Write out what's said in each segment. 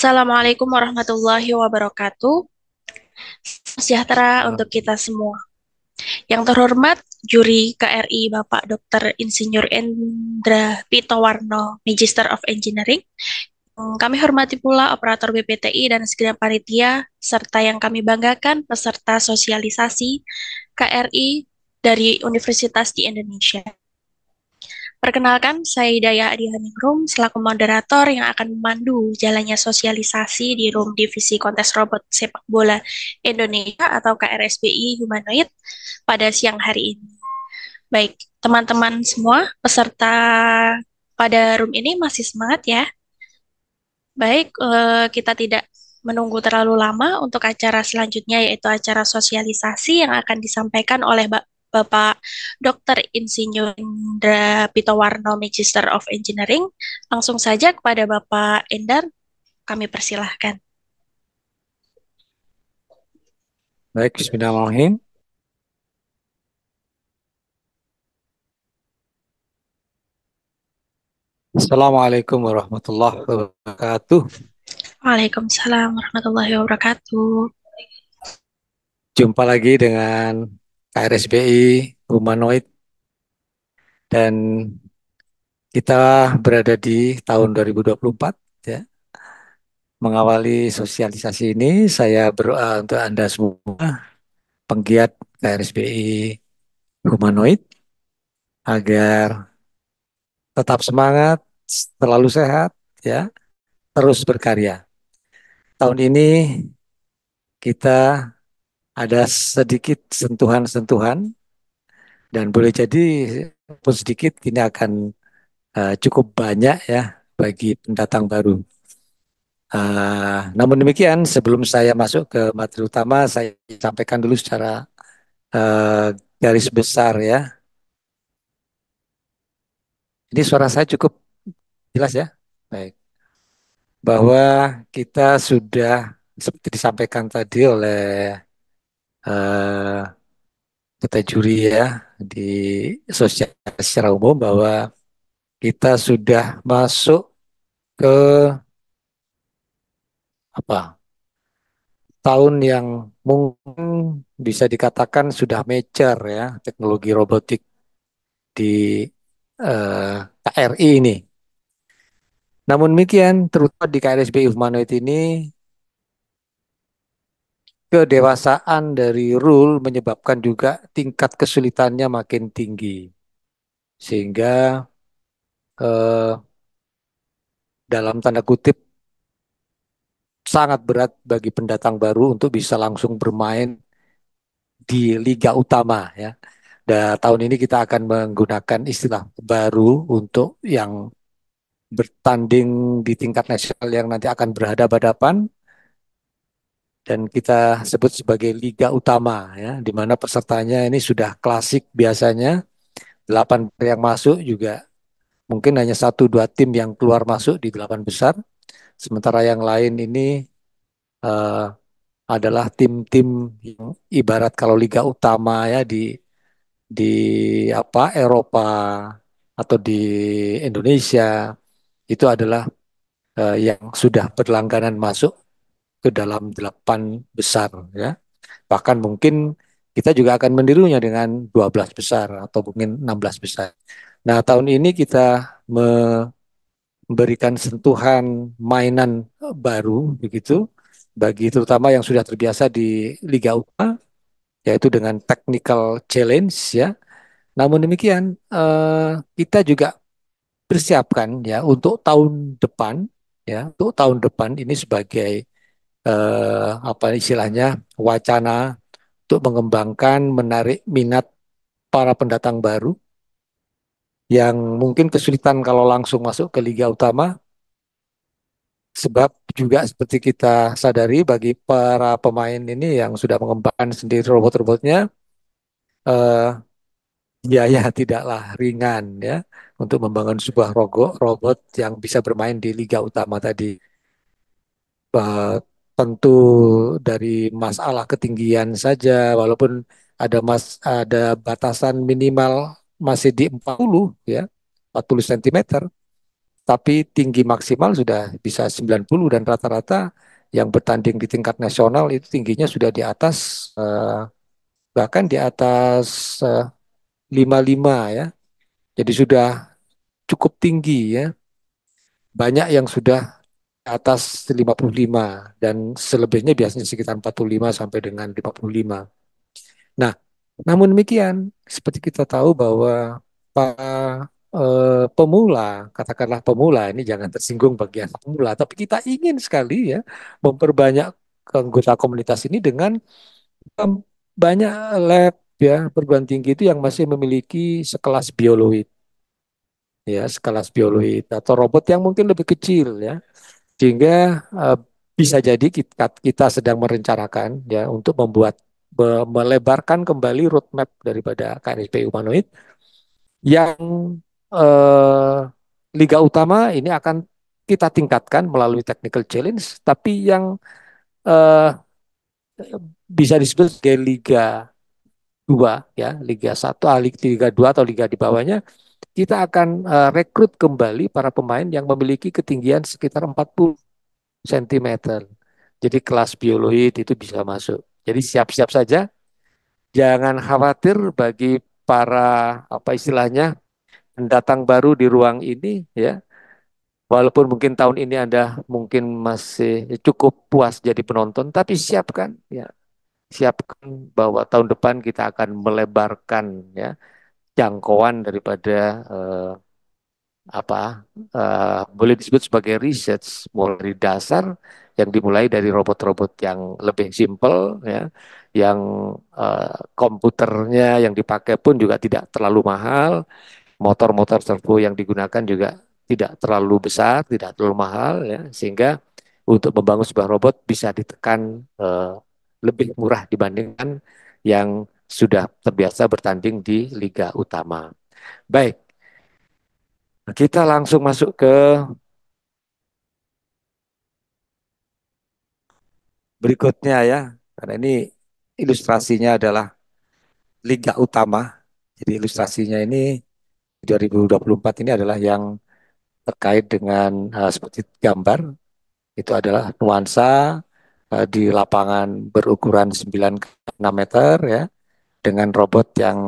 Assalamualaikum warahmatullahi wabarakatuh. Sejahtera untuk kita semua. Yang terhormat juri KRI Bapak Dr. Insinyur Endra Pitowarno, Magister of Engineering. Kami hormati pula operator BPTI dan segenap panitia serta yang kami banggakan peserta sosialisasi KRI dari universitas di Indonesia. Perkenalkan, saya Hidayah Adi Room, selaku moderator yang akan memandu jalannya sosialisasi di Room Divisi Kontes Robot Sepak Bola Indonesia atau KRSBI Humanoid pada siang hari ini. Baik, teman-teman semua, peserta pada room ini masih semangat ya. Baik, eh, kita tidak menunggu terlalu lama untuk acara selanjutnya yaitu acara sosialisasi yang akan disampaikan oleh Mbak Bapak Dr. Insinyur Indra Pitowarno, Magister of Engineering. Langsung saja kepada Bapak Endar, kami persilahkan. Baik, bismillahirrahmanirrahim. Assalamualaikum warahmatullahi wabarakatuh. Waalaikumsalam warahmatullahi wabarakatuh. Jumpa lagi dengan KRSBI humanoid, dan kita berada di tahun 2024 ya. Mengawali sosialisasi ini saya berdoa untuk Anda semua penggiat KRSBI humanoid agar tetap semangat, selalu sehat ya, terus berkarya. Tahun ini kita ada sedikit sentuhan-sentuhan dan boleh jadi pun sedikit ini akan uh, cukup banyak ya bagi pendatang baru. Uh, namun demikian, sebelum saya masuk ke materi utama, saya sampaikan dulu secara uh, garis besar ya. Ini suara saya cukup jelas ya, baik. Bahwa kita sudah seperti disampaikan tadi oleh uh, kita juri ya di sosial secara umum bahwa kita sudah masuk ke apa tahun yang mungkin bisa dikatakan sudah mecer ya teknologi robotik di uh, eh, KRI ini. Namun demikian, terutama di KRSB humanoid ini kedewasaan dari rule menyebabkan juga tingkat kesulitannya makin tinggi. Sehingga eh, dalam tanda kutip sangat berat bagi pendatang baru untuk bisa langsung bermain di liga utama ya. Dan tahun ini kita akan menggunakan istilah baru untuk yang bertanding di tingkat nasional yang nanti akan berhadapan-hadapan dan kita sebut sebagai liga utama ya di mana pesertanya ini sudah klasik biasanya 8 yang masuk juga mungkin hanya satu dua tim yang keluar masuk di delapan besar sementara yang lain ini uh, adalah tim-tim yang ibarat kalau liga utama ya di di apa Eropa atau di Indonesia itu adalah uh, yang sudah berlangganan masuk ke dalam delapan besar ya. Bahkan mungkin kita juga akan menirunya dengan 12 besar atau mungkin 16 besar. Nah, tahun ini kita memberikan sentuhan mainan baru begitu bagi terutama yang sudah terbiasa di Liga Utama yaitu dengan technical challenge ya. Namun demikian eh, kita juga persiapkan ya untuk tahun depan ya untuk tahun depan ini sebagai eh, apa istilahnya wacana untuk mengembangkan menarik minat para pendatang baru yang mungkin kesulitan kalau langsung masuk ke liga utama sebab juga seperti kita sadari bagi para pemain ini yang sudah mengembangkan sendiri robot-robotnya eh, biaya tidaklah ringan ya untuk membangun sebuah robot yang bisa bermain di liga utama tadi tentu dari masalah ketinggian saja walaupun ada mas ada batasan minimal masih di 40 ya 40 cm tapi tinggi maksimal sudah bisa 90 dan rata-rata yang bertanding di tingkat nasional itu tingginya sudah di atas eh, bahkan di atas eh, 55 ya. Jadi sudah cukup tinggi ya. Banyak yang sudah atas 55 dan selebihnya biasanya sekitar 45 sampai dengan 55. Nah, namun demikian, seperti kita tahu bahwa para eh, pemula, katakanlah pemula ini jangan tersinggung bagian pemula, tapi kita ingin sekali ya memperbanyak anggota komunitas ini dengan banyak lab ya perguruan tinggi itu yang masih memiliki sekelas bioloid ya sekelas bioloid atau robot yang mungkin lebih kecil ya sehingga uh, bisa jadi kita, kita sedang merencanakan ya untuk membuat be, melebarkan kembali roadmap daripada KNSP humanoid yang uh, liga utama ini akan kita tingkatkan melalui technical challenge tapi yang uh, bisa disebut sebagai liga 2 ya liga 1 ah, liga dua atau liga di bawahnya kita akan uh, rekrut kembali para pemain yang memiliki ketinggian sekitar 40 cm. Jadi kelas biologi itu bisa masuk. Jadi siap-siap saja. Jangan khawatir bagi para apa istilahnya pendatang baru di ruang ini ya. Walaupun mungkin tahun ini Anda mungkin masih cukup puas jadi penonton, tapi siapkan ya. Siapkan bahwa tahun depan kita akan melebarkan ya jangkauan daripada uh, apa uh, boleh disebut sebagai research mulai dasar yang dimulai dari robot-robot yang lebih simple ya yang uh, komputernya yang dipakai pun juga tidak terlalu mahal motor-motor servo yang digunakan juga tidak terlalu besar, tidak terlalu mahal ya sehingga untuk membangun sebuah robot bisa ditekan uh, lebih murah dibandingkan yang sudah terbiasa bertanding di liga utama. Baik. Kita langsung masuk ke berikutnya ya. Karena ini ilustrasinya adalah liga utama. Jadi ilustrasinya ini 2024 ini adalah yang terkait dengan uh, seperti gambar itu adalah nuansa uh, di lapangan berukuran 9 meter ya dengan robot yang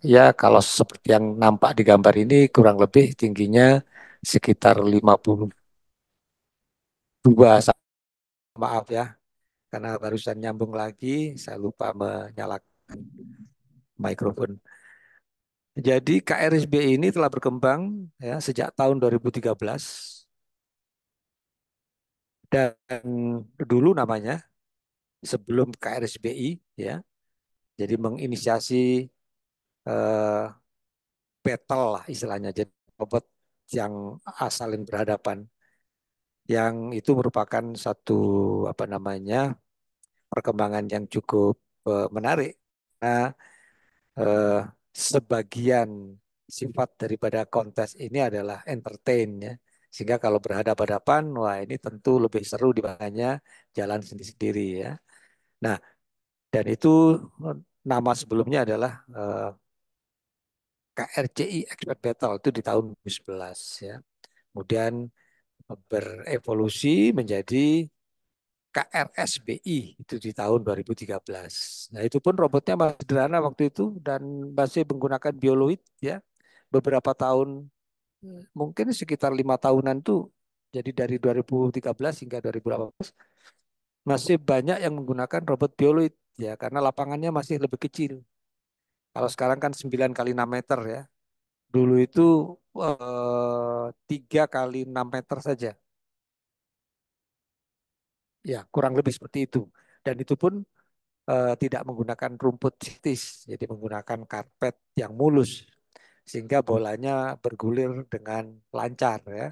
ya kalau seperti yang nampak di gambar ini kurang lebih tingginya sekitar 52 maaf ya karena barusan nyambung lagi saya lupa menyalakan mikrofon. Jadi KRSB ini telah berkembang ya sejak tahun 2013 dan dulu namanya sebelum KRSBI ya jadi menginisiasi eh, battle lah istilahnya. Jadi robot yang asalin berhadapan yang itu merupakan satu apa namanya perkembangan yang cukup eh, menarik Nah, eh, sebagian sifat daripada kontes ini adalah entertain ya sehingga kalau berhadapan-hadapan wah ini tentu lebih seru dibandingnya jalan sendiri-sendiri ya nah dan itu nama sebelumnya adalah eh, KRCI Expert Battle itu di tahun 2011 ya. Kemudian berevolusi menjadi KRSBI itu di tahun 2013. Nah itu pun robotnya masih sederhana waktu itu dan masih menggunakan bioloid ya. Beberapa tahun mungkin sekitar lima tahunan tuh jadi dari 2013 hingga 2018 masih banyak yang menggunakan robot bioloid ya karena lapangannya masih lebih kecil. Kalau sekarang kan 9 kali 6 meter ya. Dulu itu eh, tiga 3 kali 6 meter saja. Ya, kurang lebih seperti itu. Dan itu pun eh, tidak menggunakan rumput sintetis, jadi menggunakan karpet yang mulus sehingga bolanya bergulir dengan lancar ya.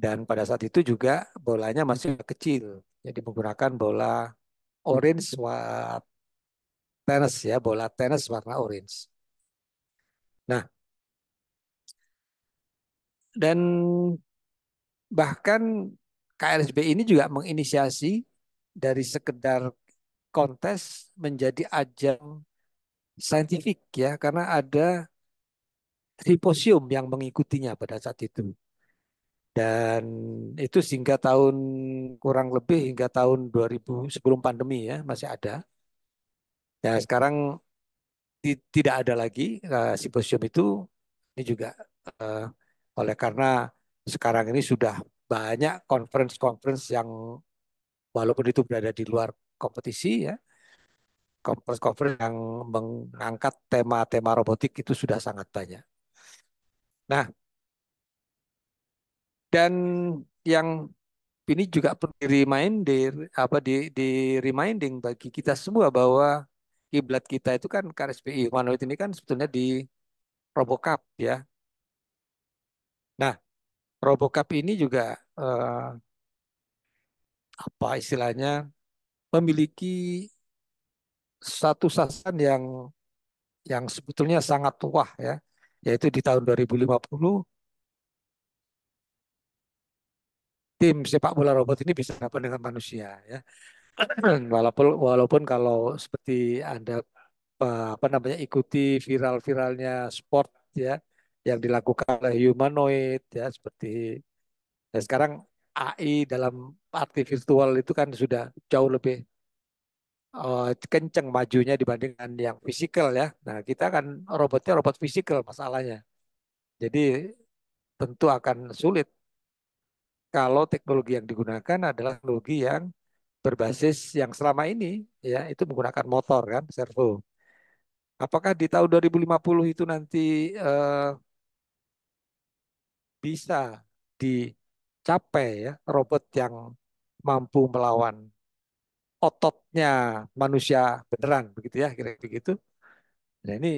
Dan pada saat itu juga bolanya masih kecil, jadi menggunakan bola Oh. orange buat tenis ya, bola tenis warna orange. Nah, dan bahkan KLSB ini juga menginisiasi dari sekedar kontes menjadi ajang saintifik ya karena ada simposium yang mengikutinya pada saat itu dan itu sehingga tahun kurang lebih hingga tahun 2000 sebelum pandemi ya masih ada. Ya sekarang tidak ada lagi uh, eh, simposium itu ini juga uh, oleh karena sekarang ini sudah banyak conference-conference yang walaupun itu berada di luar kompetisi ya conference-conference yang mengangkat tema-tema robotik itu sudah sangat banyak. Nah, dan yang ini juga perlu di reminder apa di, di reminding bagi kita semua bahwa kiblat kita itu kan KSPI humanoid ini kan sebetulnya di Robocap ya. Nah, Robocap ini juga eh, apa istilahnya memiliki satu sasaran yang yang sebetulnya sangat tua ya, yaitu di tahun 2050 tim sepak bola robot ini bisa apa dengan manusia ya. walaupun walaupun kalau seperti Anda eh, apa namanya ikuti viral-viralnya sport ya yang dilakukan oleh humanoid ya seperti ya sekarang AI dalam arti virtual itu kan sudah jauh lebih uh, kenceng majunya dibandingkan yang fisikal ya. Nah, kita kan robotnya robot fisikal masalahnya. Jadi tentu akan sulit kalau teknologi yang digunakan adalah teknologi yang berbasis yang selama ini ya itu menggunakan motor kan servo. Apakah di tahun 2050 itu nanti eh, bisa dicapai ya robot yang mampu melawan ototnya manusia beneran begitu ya kira-kira begitu. Nah ini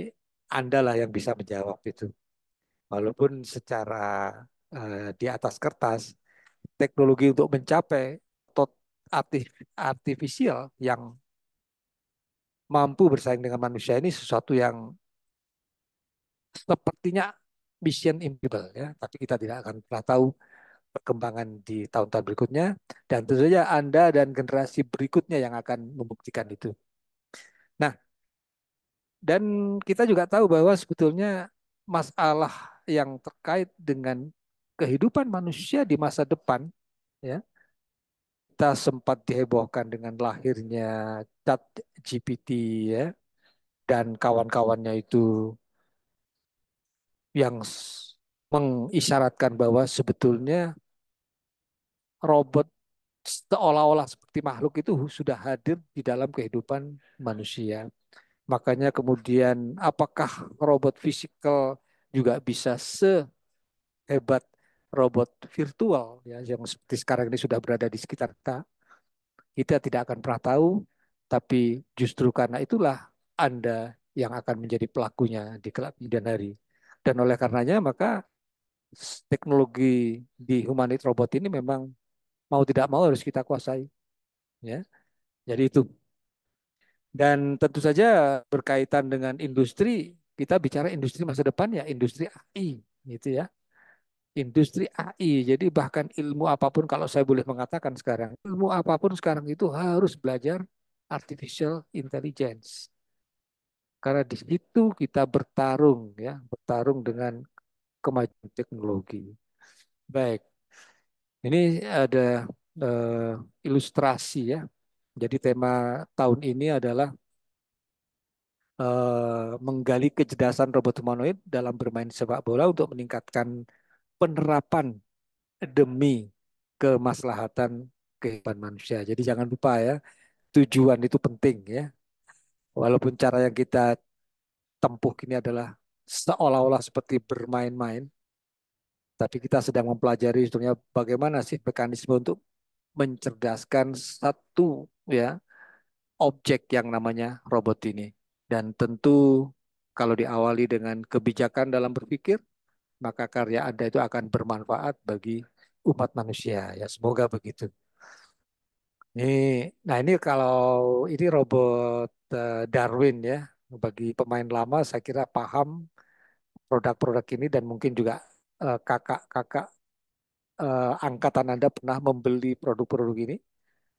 andalah yang bisa menjawab itu. Walaupun secara eh, di atas kertas teknologi untuk mencapai tot artificial yang mampu bersaing dengan manusia ini sesuatu yang sepertinya mission impossible ya, tapi kita tidak akan pernah tahu perkembangan di tahun-tahun berikutnya dan tentu saja Anda dan generasi berikutnya yang akan membuktikan itu. Nah, dan kita juga tahu bahwa sebetulnya masalah yang terkait dengan kehidupan manusia di masa depan ya kita sempat dihebohkan dengan lahirnya Chat GPT ya dan kawan-kawannya itu yang mengisyaratkan bahwa sebetulnya robot seolah-olah seperti makhluk itu sudah hadir di dalam kehidupan manusia. Makanya kemudian apakah robot fisikal juga bisa sehebat robot virtual ya yang seperti sekarang ini sudah berada di sekitar kita kita tidak akan pernah tahu tapi justru karena itulah anda yang akan menjadi pelakunya di kelak kemudian hari dan oleh karenanya maka teknologi di humanit robot ini memang mau tidak mau harus kita kuasai ya jadi itu dan tentu saja berkaitan dengan industri kita bicara industri masa depan ya industri AI gitu ya industri AI. Jadi bahkan ilmu apapun kalau saya boleh mengatakan sekarang, ilmu apapun sekarang itu harus belajar artificial intelligence. Karena di situ kita bertarung ya, bertarung dengan kemajuan teknologi. Baik. Ini ada uh, ilustrasi ya. Jadi tema tahun ini adalah uh, menggali kecerdasan robot humanoid dalam bermain sepak bola untuk meningkatkan penerapan demi kemaslahatan kehidupan manusia. Jadi jangan lupa ya, tujuan itu penting ya. Walaupun cara yang kita tempuh ini adalah seolah-olah seperti bermain-main, tapi kita sedang mempelajari sebetulnya bagaimana sih mekanisme untuk mencerdaskan satu ya objek yang namanya robot ini. Dan tentu kalau diawali dengan kebijakan dalam berpikir, maka karya Anda itu akan bermanfaat bagi umat manusia. Ya, semoga begitu. Ini, nah ini kalau ini robot eh, Darwin ya, bagi pemain lama saya kira paham produk-produk ini dan mungkin juga eh, kakak-kakak eh, angkatan Anda pernah membeli produk-produk ini.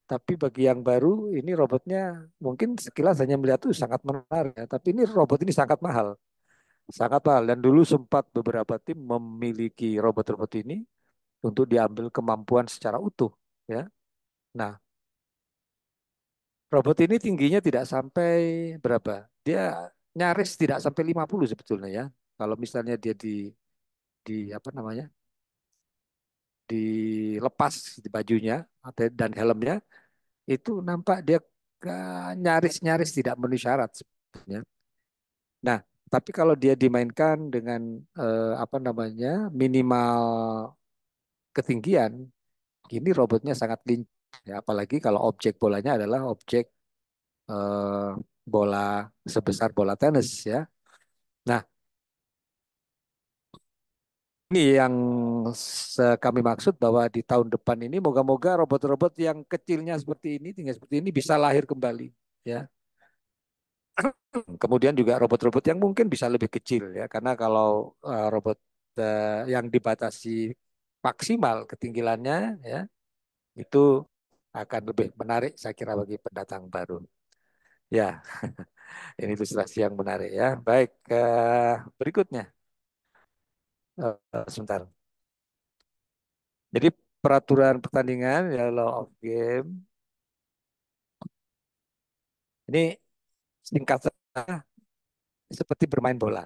Tapi bagi yang baru ini robotnya mungkin sekilas hanya melihat itu sangat menarik ya. tapi ini robot ini sangat mahal sangat mahal. Dan dulu sempat beberapa tim memiliki robot-robot ini untuk diambil kemampuan secara utuh. Ya. Nah, robot ini tingginya tidak sampai berapa? Dia nyaris tidak sampai 50 sebetulnya ya. Kalau misalnya dia di di apa namanya? dilepas di bajunya dan helmnya itu nampak dia nyaris-nyaris tidak memenuhi syarat sebetulnya. Nah, tapi kalau dia dimainkan dengan eh, apa namanya minimal ketinggian, ini robotnya sangat lincah. Ya, apalagi kalau objek bolanya adalah objek eh, bola sebesar bola tenis ya. Nah, ini yang kami maksud bahwa di tahun depan ini moga-moga robot-robot yang kecilnya seperti ini, tinggi seperti ini bisa lahir kembali ya. Kemudian juga robot-robot yang mungkin bisa lebih kecil ya karena kalau eh, robot eh, yang dibatasi maksimal ketinggilannya ya itu akan lebih menarik saya kira bagi pendatang baru. Ya, ini ilustrasi yang menarik ya. Baik, eh, berikutnya. Uh, sebentar. Jadi peraturan pertandingan ya law of game. Ini singkat seperti bermain bola.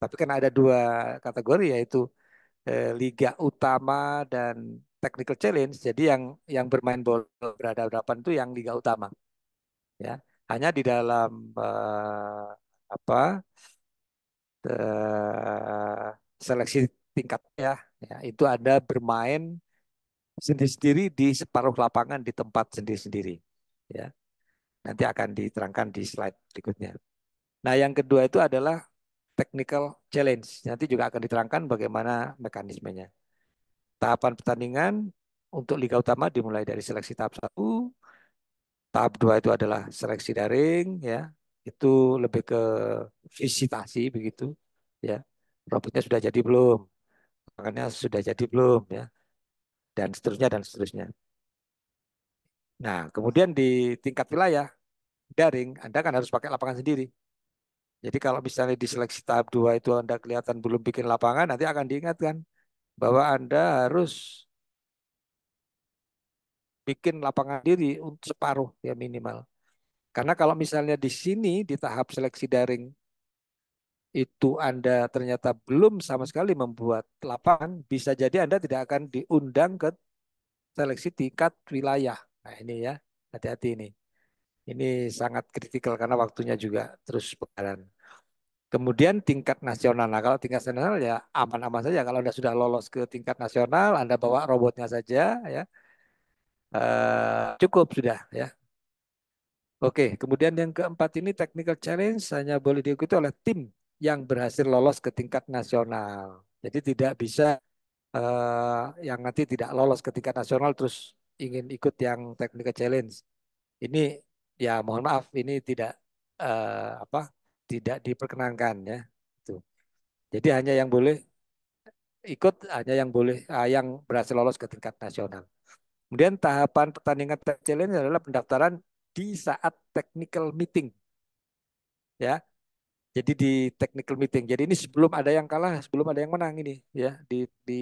Tapi kan ada dua kategori yaitu eh, liga utama dan technical challenge. Jadi yang yang bermain bola berada berhadapan itu yang liga utama. Ya, hanya di dalam eh, apa The eh, seleksi ya, ya, itu ada bermain sendiri-sendiri di separuh lapangan di tempat sendiri-sendiri. Ya. Nanti akan diterangkan di slide berikutnya. Nah, yang kedua itu adalah technical challenge. Nanti juga akan diterangkan bagaimana mekanismenya. Tahapan pertandingan untuk liga utama dimulai dari seleksi tahap 1. Tahap 2 itu adalah seleksi daring ya. Itu lebih ke visitasi begitu ya. Robotnya sudah jadi belum? Makanya sudah jadi belum ya. Dan seterusnya dan seterusnya. Nah, kemudian di tingkat wilayah daring, Anda kan harus pakai lapangan sendiri. Jadi kalau misalnya di seleksi tahap 2 itu Anda kelihatan belum bikin lapangan, nanti akan diingatkan bahwa Anda harus bikin lapangan diri untuk separuh ya minimal. Karena kalau misalnya di sini di tahap seleksi daring itu Anda ternyata belum sama sekali membuat lapangan, bisa jadi Anda tidak akan diundang ke seleksi tingkat wilayah. Nah, ini ya, hati-hati ini. Ini sangat kritikal karena waktunya juga terus berjalan. Kemudian tingkat nasional. Nah, kalau tingkat nasional ya aman-aman saja. Kalau Anda sudah lolos ke tingkat nasional, Anda bawa robotnya saja ya. Uh, cukup sudah ya. Oke, kemudian yang keempat ini technical challenge hanya boleh diikuti oleh tim yang berhasil lolos ke tingkat nasional. Jadi tidak bisa uh, yang nanti tidak lolos ke tingkat nasional terus ingin ikut yang technical challenge ini ya mohon maaf ini tidak uh, apa tidak diperkenankan ya itu jadi hanya yang boleh ikut hanya yang boleh ah, yang berhasil lolos ke tingkat nasional kemudian tahapan pertandingan tech challenge adalah pendaftaran di saat technical meeting ya jadi di technical meeting. Jadi ini sebelum ada yang kalah, sebelum ada yang menang ini ya di di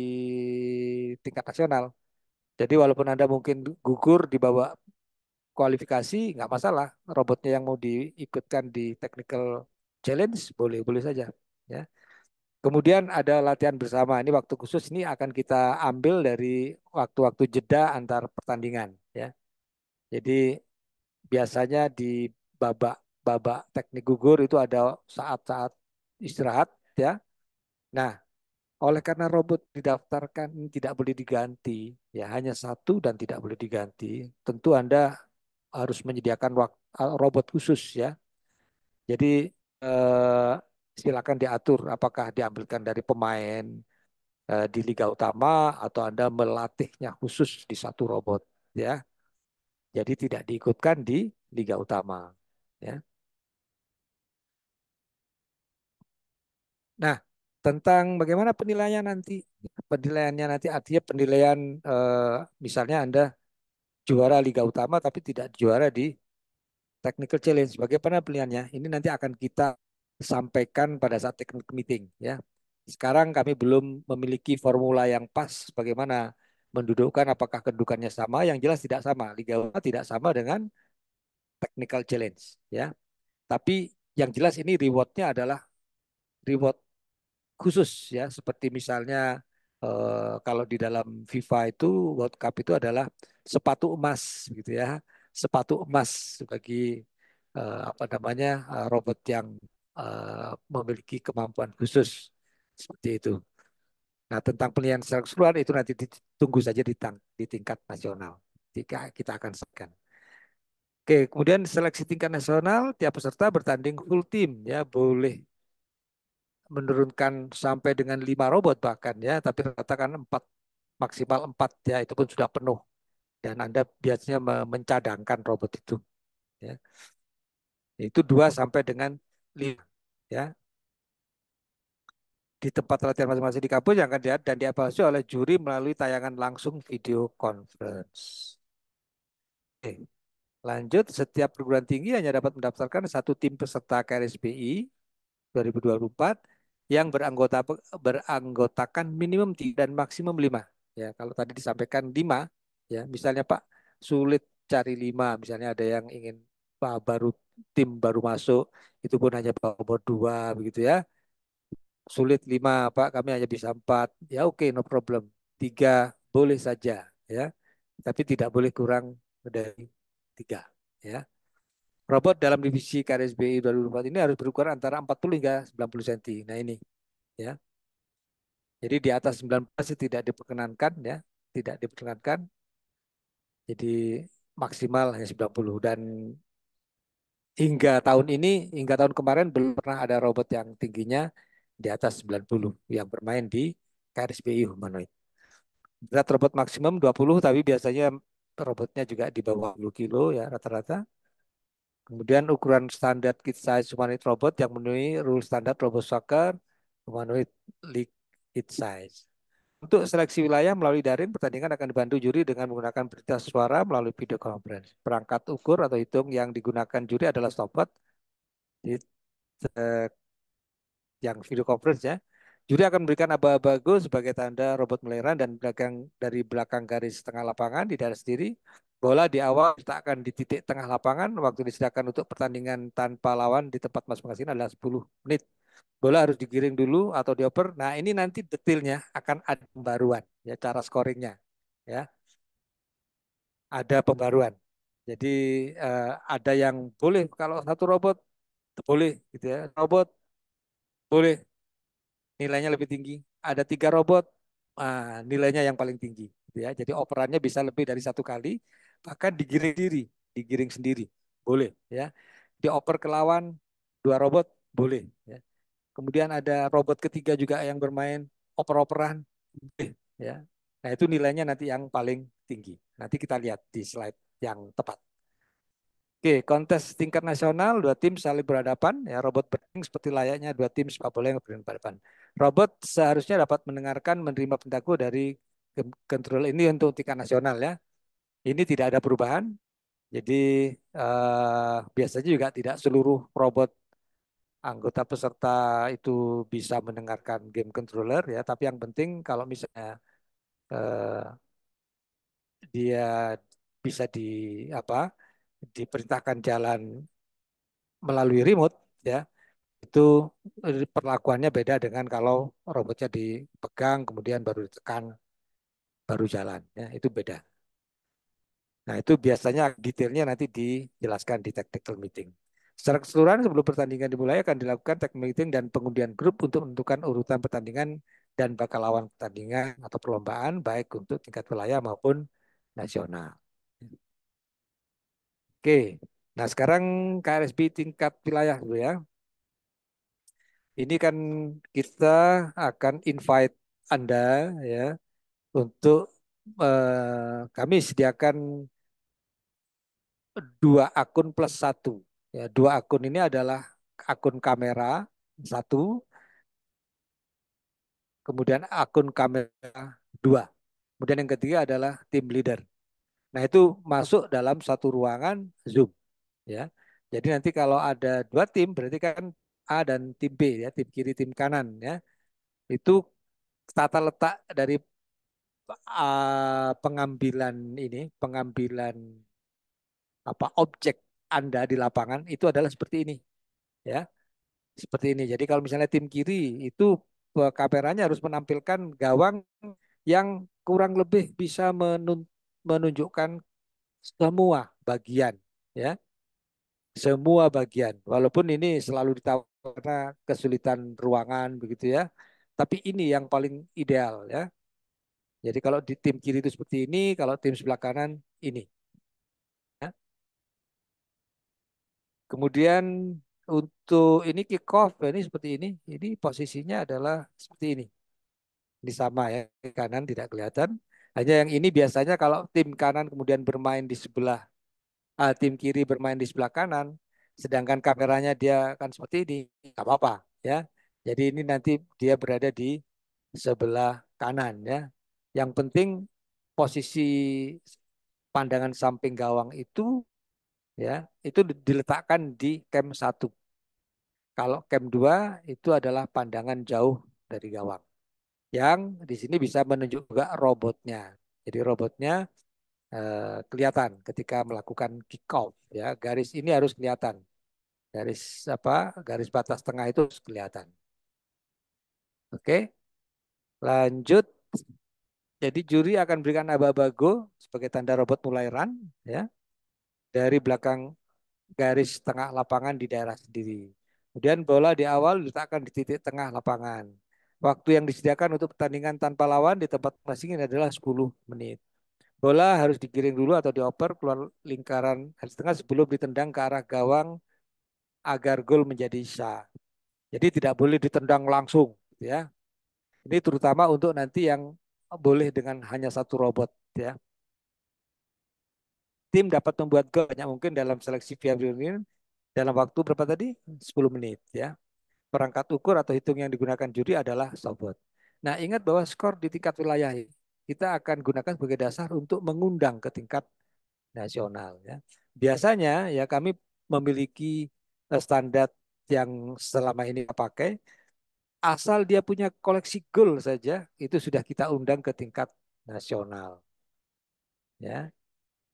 tingkat nasional. Jadi walaupun Anda mungkin gugur di bawah kualifikasi, nggak masalah. Robotnya yang mau diikutkan di technical challenge, boleh-boleh saja. Ya. Kemudian ada latihan bersama. Ini waktu khusus ini akan kita ambil dari waktu-waktu jeda antar pertandingan. Ya. Jadi biasanya di babak babak teknik gugur itu ada saat-saat istirahat ya. Nah, oleh karena robot didaftarkan tidak boleh diganti, ya hanya satu dan tidak boleh diganti. Tentu Anda harus menyediakan eh, robot khusus ya. Jadi eh, silakan diatur apakah diambilkan dari pemain eh, di liga utama atau Anda melatihnya khusus di satu robot ya. Jadi tidak diikutkan di liga utama ya. Nah, tentang bagaimana penilaiannya nanti penilaiannya nanti artinya penilaian eh, misalnya anda juara liga utama tapi tidak juara di technical challenge bagaimana penilaiannya ini nanti akan kita sampaikan pada saat technical meeting ya sekarang kami belum memiliki formula yang pas bagaimana mendudukkan apakah kedudukannya sama yang jelas tidak sama liga utama tidak sama dengan technical challenge ya tapi yang jelas ini rewardnya adalah reward khusus ya seperti misalnya Uh, kalau di dalam FIFA itu World Cup itu adalah sepatu emas gitu ya sepatu emas bagi uh, apa namanya eh, robot yang uh, memiliki kemampuan khusus seperti itu. Nah tentang penilaian secara keseluruhan itu nanti ditunggu saja di, tang di tingkat nasional. Jika kita akan sekan. Oke, kemudian seleksi tingkat nasional tiap peserta bertanding full team ya boleh menurunkan sampai dengan lima robot bahkan ya, tapi katakan empat maksimal empat ya itu pun sudah penuh dan Anda biasanya mencadangkan robot itu. Ya. Itu dua sampai dengan lima ya. Di tempat latihan masing-masing di kampus yang akan dilihat dan dievaluasi oleh juri melalui tayangan langsung video conference. Oke. Lanjut, setiap perguruan tinggi hanya dapat mendaftarkan satu tim peserta KRSBI 2024 yang beranggota beranggotakan minimum 3 dan maksimum lima. Ya, kalau tadi disampaikan lima, ya misalnya Pak sulit cari lima. misalnya ada yang ingin Pak baru tim baru masuk itu pun hanya bawa dua begitu ya. Sulit lima, Pak kami hanya bisa empat. Ya oke okay, no problem. Tiga boleh saja ya. Tapi tidak boleh kurang dari tiga, ya. Robot dalam divisi KRSBI 2024 ini harus berukuran antara 40 hingga 90 cm. Nah ini ya. Jadi di atas 90 tidak diperkenankan ya, tidak diperkenankan. Jadi maksimal hanya 90 dan hingga tahun ini, hingga tahun kemarin belum pernah ada robot yang tingginya di atas 90 yang bermain di KRSBI humanoid. Berat robot maksimum 20 tapi biasanya robotnya juga di bawah 10 kilo ya rata-rata. Kemudian ukuran standar kit size humanoid robot yang memenuhi rule standar robot soccer humanoid league kit size. Untuk seleksi wilayah melalui daring, pertandingan akan dibantu juri dengan menggunakan berita suara melalui video conference. Perangkat ukur atau hitung yang digunakan juri adalah stopwatch eh, yang video conference ya. Juri akan memberikan aba-aba sebagai tanda robot meleran dan belakang dari belakang garis tengah lapangan di daerah sendiri. Bola di awal diletakkan di titik tengah lapangan, waktu disediakan untuk pertandingan tanpa lawan di tempat masing-masing adalah 10 menit. Bola harus digiring dulu atau dioper. Nah, ini nanti detailnya akan ada pembaruan ya cara scoringnya ya. Ada pembaruan. Jadi eh, ada yang boleh kalau satu robot boleh gitu ya. Robot boleh nilainya lebih tinggi. Ada tiga robot, ah, nilainya yang paling tinggi. Gitu ya. Jadi operannya bisa lebih dari satu kali bahkan digiring sendiri, digiring sendiri, boleh ya. Dioper ke lawan dua robot boleh ya. Kemudian ada robot ketiga juga yang bermain oper-operan boleh ya. Nah, itu nilainya nanti yang paling tinggi. Nanti kita lihat di slide yang tepat. Oke, kontes tingkat nasional dua tim saling berhadapan ya robot penting seperti layaknya dua tim sepak bola yang berhadapan. Robot seharusnya dapat mendengarkan menerima pendaku dari kontrol ini untuk tingkat nasional ya. Ini tidak ada perubahan. Jadi eh, biasanya juga tidak seluruh robot anggota peserta itu bisa mendengarkan game controller ya. Tapi yang penting kalau misalnya eh, dia bisa di apa diperintahkan jalan melalui remote ya itu perlakuannya beda dengan kalau robotnya dipegang kemudian baru ditekan baru jalan ya itu beda Nah itu biasanya detailnya nanti dijelaskan di tactical meeting. Secara keseluruhan sebelum pertandingan dimulai akan dilakukan technical meeting dan pengundian grup untuk menentukan urutan pertandingan dan bakal lawan pertandingan atau perlombaan baik untuk tingkat wilayah maupun nasional. Oke, nah sekarang KRSB tingkat wilayah dulu ya. Ini kan kita akan invite Anda ya untuk eh, kami sediakan dua akun plus satu. Ya, dua akun ini adalah akun kamera satu, kemudian akun kamera dua. Kemudian yang ketiga adalah tim leader. Nah itu masuk dalam satu ruangan Zoom. ya. Jadi nanti kalau ada dua tim berarti kan A dan tim B ya, tim kiri tim kanan ya. Itu tata letak dari uh, pengambilan ini, pengambilan apa objek Anda di lapangan itu adalah seperti ini. Ya. Seperti ini. Jadi kalau misalnya tim kiri itu eh, kameranya harus menampilkan gawang yang kurang lebih bisa menun menunjukkan semua bagian ya semua bagian walaupun ini selalu ditawarkan karena kesulitan ruangan begitu ya tapi ini yang paling ideal ya jadi kalau di tim kiri itu seperti ini kalau tim sebelah kanan ini Kemudian untuk ini kick off ini seperti ini. Ini posisinya adalah seperti ini. Ini sama ya, kanan tidak kelihatan. Hanya yang ini biasanya kalau tim kanan kemudian bermain di sebelah uh, tim kiri bermain di sebelah kanan, sedangkan kameranya dia akan seperti ini, nggak apa-apa ya. Jadi ini nanti dia berada di sebelah kanan ya. Yang penting posisi pandangan samping gawang itu ya itu diletakkan di kem 1. Kalau kem 2 itu adalah pandangan jauh dari gawang. Yang di sini bisa menunjuk juga robotnya. Jadi robotnya eh, kelihatan ketika melakukan kick off ya. Garis ini harus kelihatan. Garis apa? Garis batas tengah itu harus kelihatan. Oke. Lanjut jadi juri akan berikan aba bago sebagai tanda robot mulai run ya dari belakang garis tengah lapangan di daerah sendiri. Kemudian bola di awal diletakkan di titik tengah lapangan. Waktu yang disediakan untuk pertandingan tanpa lawan di tempat masing adalah 10 menit. Bola harus digiring dulu atau dioper keluar lingkaran garis tengah sebelum ditendang ke arah gawang agar gol menjadi sah. Jadi tidak boleh ditendang langsung, gitu ya. Ini terutama untuk nanti yang boleh dengan hanya satu robot, ya tim dapat membuat gol banyak mungkin dalam seleksi via Union dalam waktu berapa tadi? 10 menit ya. Perangkat ukur atau hitung yang digunakan juri adalah sobot. Nah, ingat bahwa skor di tingkat wilayah kita akan gunakan sebagai dasar untuk mengundang ke tingkat nasional ya. Biasanya ya kami memiliki eh, standar yang selama ini kita pakai asal dia punya koleksi gol saja itu sudah kita undang ke tingkat nasional. Ya.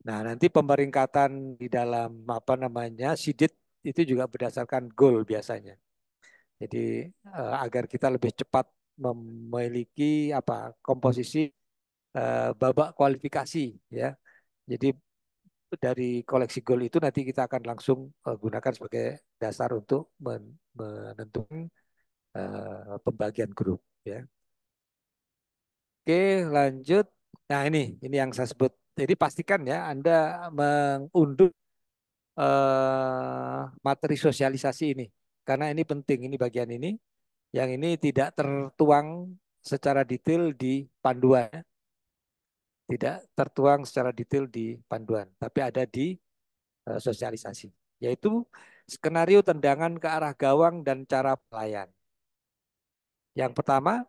Nah, nanti pemeringkatan di dalam apa namanya sidit itu juga berdasarkan goal biasanya. Jadi eh, agar kita lebih cepat memiliki apa komposisi eh, babak kualifikasi ya. Jadi dari koleksi goal itu nanti kita akan langsung eh, gunakan sebagai dasar untuk menentukan pembagian grup ya. Oke, lanjut. Nah, ini ini yang saya sebut jadi pastikan ya Anda mengunduh eh, materi sosialisasi ini karena ini penting ini bagian ini yang ini tidak tertuang secara detail di panduan tidak tertuang secara detail di panduan tapi ada di eh, sosialisasi yaitu skenario tendangan ke arah gawang dan cara pelayan yang pertama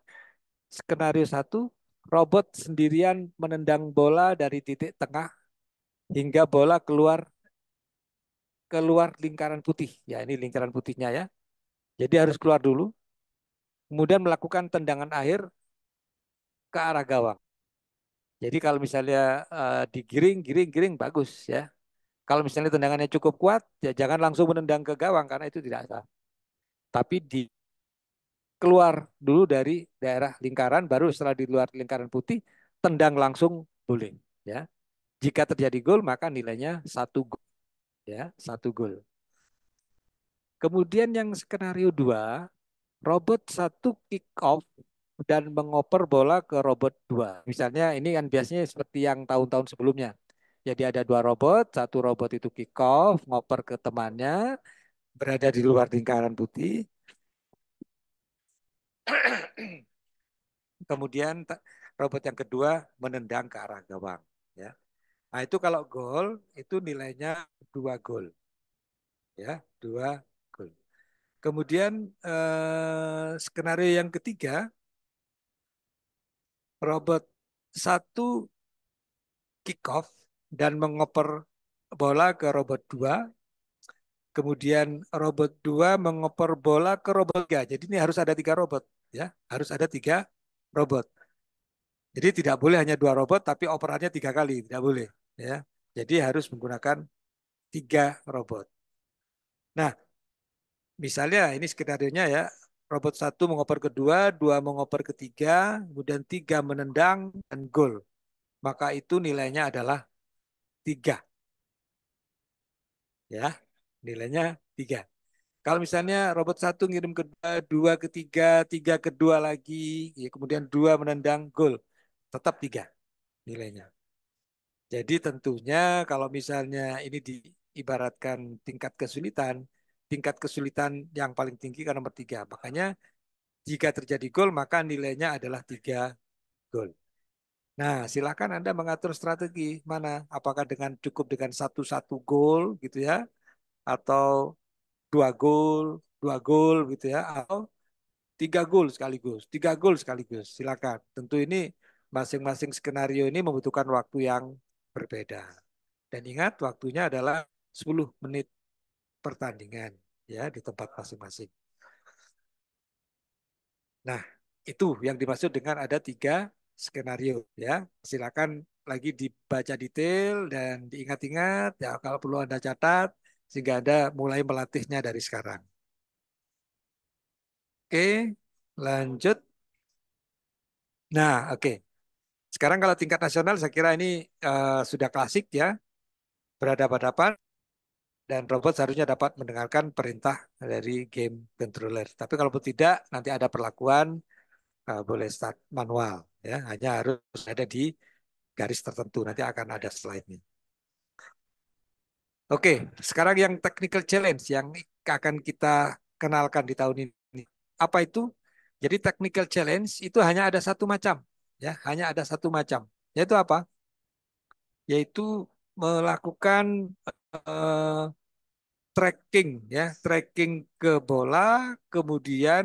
skenario satu robot sendirian menendang bola dari titik tengah hingga bola keluar keluar lingkaran putih. Ya, ini lingkaran putihnya ya. Jadi harus keluar dulu. Kemudian melakukan tendangan akhir ke arah gawang. Jadi kalau misalnya uh, eh, digiring, giring, giring bagus ya. Kalau misalnya tendangannya cukup kuat, ya jangan langsung menendang ke gawang karena itu tidak sah. Tapi di keluar dulu dari daerah lingkaran baru setelah di luar lingkaran putih tendang langsung boleh ya. Jika terjadi gol maka nilainya satu gol ya, satu gol. Kemudian yang skenario dua, robot satu kick off dan mengoper bola ke robot dua. Misalnya ini kan biasanya seperti yang tahun-tahun sebelumnya. Jadi ada dua robot, satu robot itu kick off, ngoper ke temannya, berada di luar lingkaran putih. Kemudian robot yang kedua menendang ke arah gawang. Ya. Nah itu kalau gol itu nilainya dua gol. Ya, dua gol. Kemudian eh, skenario yang ketiga, robot satu kick off dan mengoper bola ke robot dua Kemudian robot dua mengoper bola ke robot tiga Jadi ini harus ada tiga robot ya harus ada tiga robot. Jadi tidak boleh hanya dua robot tapi operannya tiga kali tidak boleh ya. Jadi harus menggunakan tiga robot. Nah misalnya ini skenarionya ya robot satu mengoper kedua, dua mengoper ketiga, kemudian tiga menendang dan gol. Maka itu nilainya adalah tiga. Ya, nilainya tiga. Kalau misalnya robot satu ngirim ke dua, dua ke tiga, tiga ke dua lagi, ya kemudian dua menendang gol, tetap tiga nilainya. Jadi tentunya kalau misalnya ini diibaratkan tingkat kesulitan, tingkat kesulitan yang paling tinggi kan nomor tiga. Makanya jika terjadi gol maka nilainya adalah tiga gol. Nah, silakan Anda mengatur strategi mana, apakah dengan cukup dengan satu-satu gol gitu ya, atau dua gol, dua gol gitu ya, atau tiga gol sekaligus, tiga gol sekaligus. Silakan. Tentu ini masing-masing skenario ini membutuhkan waktu yang berbeda. Dan ingat waktunya adalah 10 menit pertandingan ya di tempat masing-masing. Nah, itu yang dimaksud dengan ada tiga skenario ya. Silakan lagi dibaca detail dan diingat-ingat ya kalau perlu Anda catat sehingga ada mulai melatihnya dari sekarang. Oke, lanjut. Nah, oke. Sekarang kalau tingkat nasional saya kira ini uh, sudah klasik ya. Berhadapan-hadapan dan robot seharusnya dapat mendengarkan perintah dari game controller. Tapi kalau tidak, nanti ada perlakuan uh, boleh start manual ya, hanya harus ada di garis tertentu. Nanti akan ada slide ini. Oke, sekarang yang technical challenge yang akan kita kenalkan di tahun ini. Apa itu? Jadi technical challenge itu hanya ada satu macam, ya, hanya ada satu macam. Yaitu apa? Yaitu melakukan uh, tracking ya, tracking ke bola, kemudian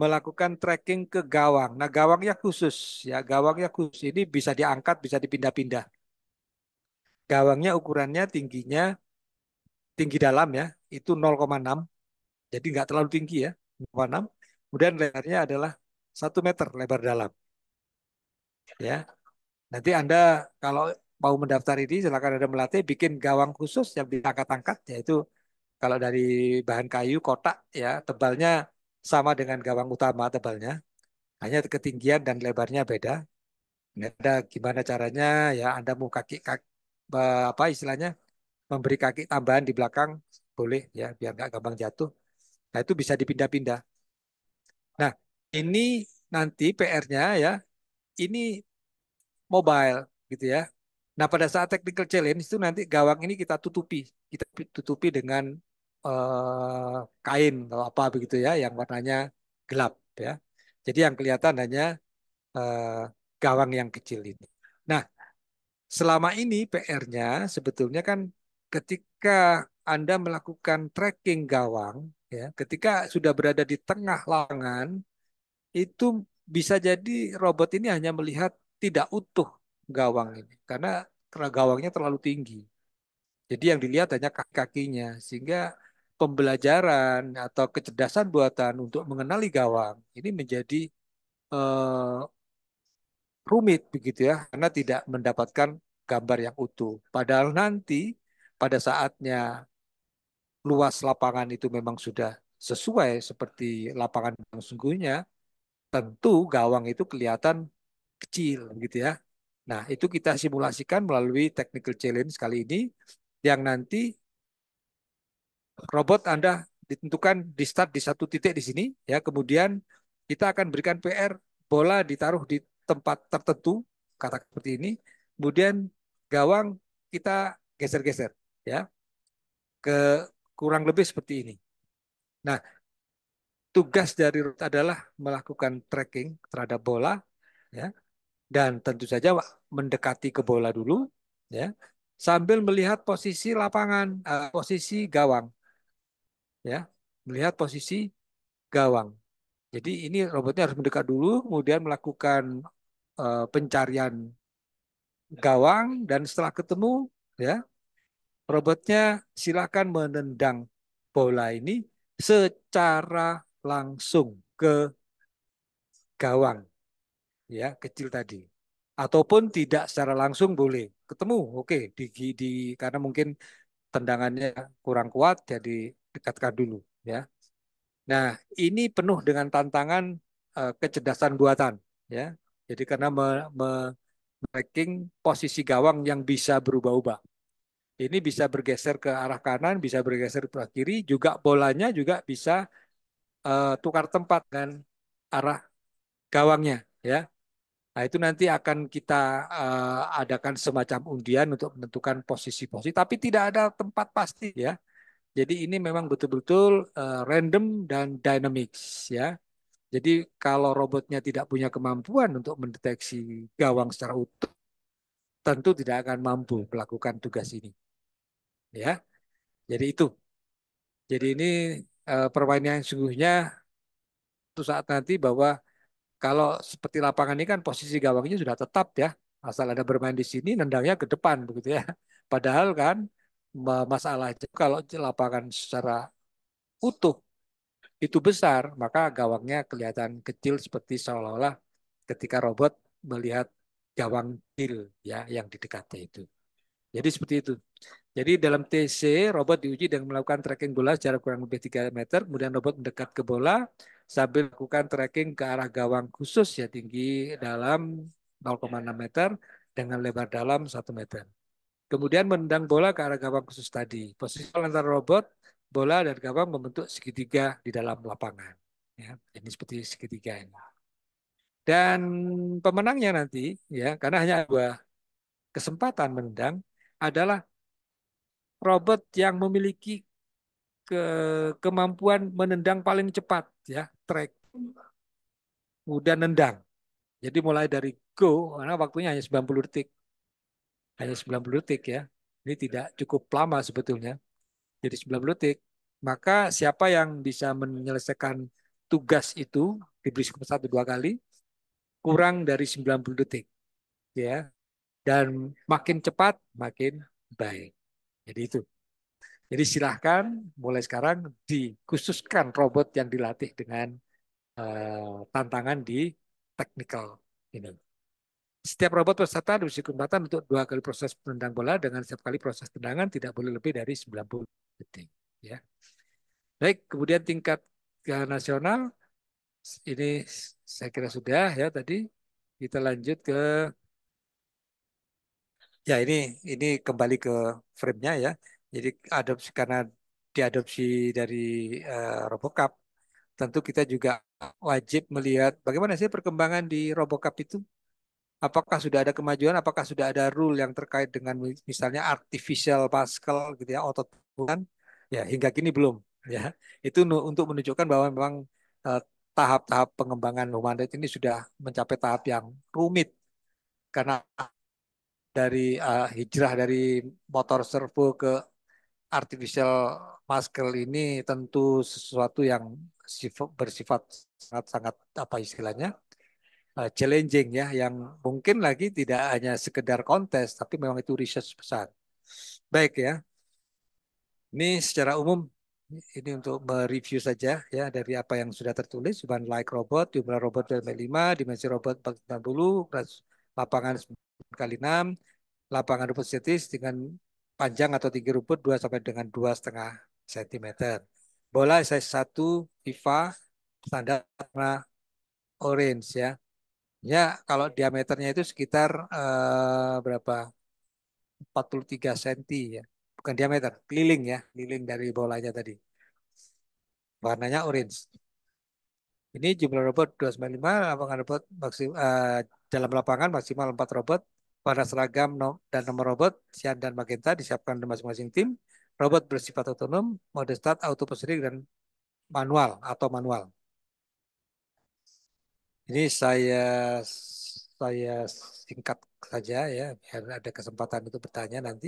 melakukan tracking ke gawang. Nah, gawangnya khusus ya, gawangnya khusus. Ini bisa diangkat, bisa dipindah-pindah. Gawangnya ukurannya tingginya tinggi dalam ya, itu 0,6. Jadi nggak terlalu tinggi ya, 0,6. Kemudian lebarnya adalah 1 meter lebar dalam. Ya. Nanti Anda kalau mau mendaftar ini silakan Anda melatih bikin gawang khusus yang diangkat-angkat yaitu kalau dari bahan kayu kotak ya, tebalnya sama dengan gawang utama tebalnya. Hanya ketinggian dan lebarnya beda. Ada gimana caranya ya Anda mau kaki, kaki apa istilahnya memberi kaki tambahan di belakang boleh ya biar nggak gampang jatuh. Nah itu bisa dipindah-pindah. Nah ini nanti PR-nya ya ini mobile gitu ya. Nah pada saat technical challenge itu nanti gawang ini kita tutupi, kita tutupi dengan eh, kain atau apa begitu ya yang warnanya gelap ya. Jadi yang kelihatan hanya eh, gawang yang kecil ini. Nah selama ini PR-nya sebetulnya kan ketika Anda melakukan tracking gawang, ya, ketika sudah berada di tengah lapangan, itu bisa jadi robot ini hanya melihat tidak utuh gawang ini karena gawangnya terlalu tinggi. Jadi yang dilihat hanya kaki-kakinya sehingga pembelajaran atau kecerdasan buatan untuk mengenali gawang ini menjadi eh, rumit begitu ya karena tidak mendapatkan gambar yang utuh. Padahal nanti pada saatnya luas lapangan itu memang sudah sesuai seperti lapangan yang sungguhnya, tentu gawang itu kelihatan kecil gitu ya. Nah, itu kita simulasikan melalui technical challenge kali ini yang nanti robot Anda ditentukan di start di satu titik di sini ya, kemudian kita akan berikan PR bola ditaruh di tempat tertentu kata seperti ini kemudian gawang kita geser-geser ya ke kurang lebih seperti ini nah tugas dari root adalah melakukan tracking terhadap bola ya dan tentu saja mendekati ke bola dulu ya sambil melihat posisi lapangan uh, posisi gawang ya melihat posisi gawang jadi ini robotnya harus mendekat dulu, kemudian melakukan uh, pencarian gawang dan setelah ketemu ya robotnya silakan menendang bola ini secara langsung ke gawang ya kecil tadi ataupun tidak secara langsung boleh ketemu oke di, di karena mungkin tendangannya kurang kuat jadi dekatkan dulu ya Nah, ini penuh dengan tantangan uh, kecerdasan buatan, ya. Jadi karena me, me posisi gawang yang bisa berubah-ubah. Ini bisa bergeser ke arah kanan, bisa bergeser ke arah kiri, juga bolanya juga bisa uh, tukar tempat dengan arah gawangnya, ya. Nah, itu nanti akan kita uh, adakan semacam undian untuk menentukan posisi-posisi, tapi tidak ada tempat pasti, ya. Jadi ini memang betul-betul uh, random dan dynamics ya. Jadi kalau robotnya tidak punya kemampuan untuk mendeteksi gawang secara utuh, tentu tidak akan mampu melakukan tugas ini. Ya, jadi itu. Jadi ini uh, permainan yang sungguhnya tuh saat nanti bahwa kalau seperti lapangan ini kan posisi gawangnya sudah tetap ya, asal ada bermain di sini nendangnya ke depan begitu ya. Padahal kan masalah itu kalau lapangan secara utuh itu besar, maka gawangnya kelihatan kecil seperti seolah-olah ketika robot melihat gawang kecil ya yang didekati itu. Jadi seperti itu. Jadi dalam TC, robot diuji dengan melakukan tracking bola secara kurang lebih 3 meter, kemudian robot mendekat ke bola sambil melakukan tracking ke arah gawang khusus ya tinggi dalam 0,6 meter dengan lebar dalam 1 meter. Kemudian menendang bola ke arah gawang khusus tadi. Posisi antara robot, bola, dan gawang membentuk segitiga di dalam lapangan. Ya, ini seperti segitiga ini. Dan pemenangnya nanti, ya karena hanya dua kesempatan menendang, adalah robot yang memiliki ke kemampuan menendang paling cepat ya track mudah nendang jadi mulai dari go karena waktunya hanya 90 detik hanya 90 ya. detik ya. Ini ya. tidak cukup lama sebetulnya. Jadi 90 detik. Maka siapa yang bisa menyelesaikan tugas itu diberi skor satu dua kali kurang dari 90 detik. Ya. Dan makin cepat makin baik. Jadi itu. Jadi silahkan mulai sekarang dikhususkan robot yang dilatih dengan uh, tantangan di technical ini. You know. Setiap robot peserta diberi kesempatan untuk dua kali proses tendang bola dengan setiap kali proses tendangan tidak boleh lebih dari 90 detik. Ya. Baik, kemudian tingkat nasional ini saya kira sudah ya tadi kita lanjut ke ya ini ini kembali ke frame-nya ya. Jadi adopsi karena diadopsi dari uh, eh, RoboCup, tentu kita juga wajib melihat bagaimana sih perkembangan di RoboCup itu apakah sudah ada kemajuan, apakah sudah ada rule yang terkait dengan misalnya artificial Pascal gitu ya otot bukan? Ya hingga kini belum. Ya itu untuk menunjukkan bahwa memang eh, tahap-tahap eh, pengembangan humanoid ini sudah mencapai tahap yang rumit karena dari uh, hijrah dari motor servo ke artificial muscle ini tentu sesuatu yang bersifat sangat-sangat apa istilahnya Eh, challenging ya yang mungkin lagi tidak hanya sekedar kontes tapi memang itu research besar. Baik ya. Ini secara umum ini untuk mereview saja ya dari apa yang sudah tertulis Human Like Robot, jumlah robot 5, dimensi robot 490, lapangan kali 6, lapangan rumput setis dengan panjang atau tinggi rumput 2 sampai dengan setengah cm. Bola size 1 FIFA standar warna orange ya. Ya, kalau diameternya itu sekitar eh, berapa? 43 cm ya. Bukan diameter, keliling ya, keliling dari bolanya tadi. Warnanya orange. Ini jumlah robot 295, lapangan robot maksim, eh, dalam lapangan maksimal 4 robot, pada seragam dan nomor robot, cyan dan magenta disiapkan di masing-masing tim. Robot bersifat otonom, mode start, auto dan manual atau manual. Ini saya saya singkat saja ya biar ada kesempatan untuk bertanya nanti.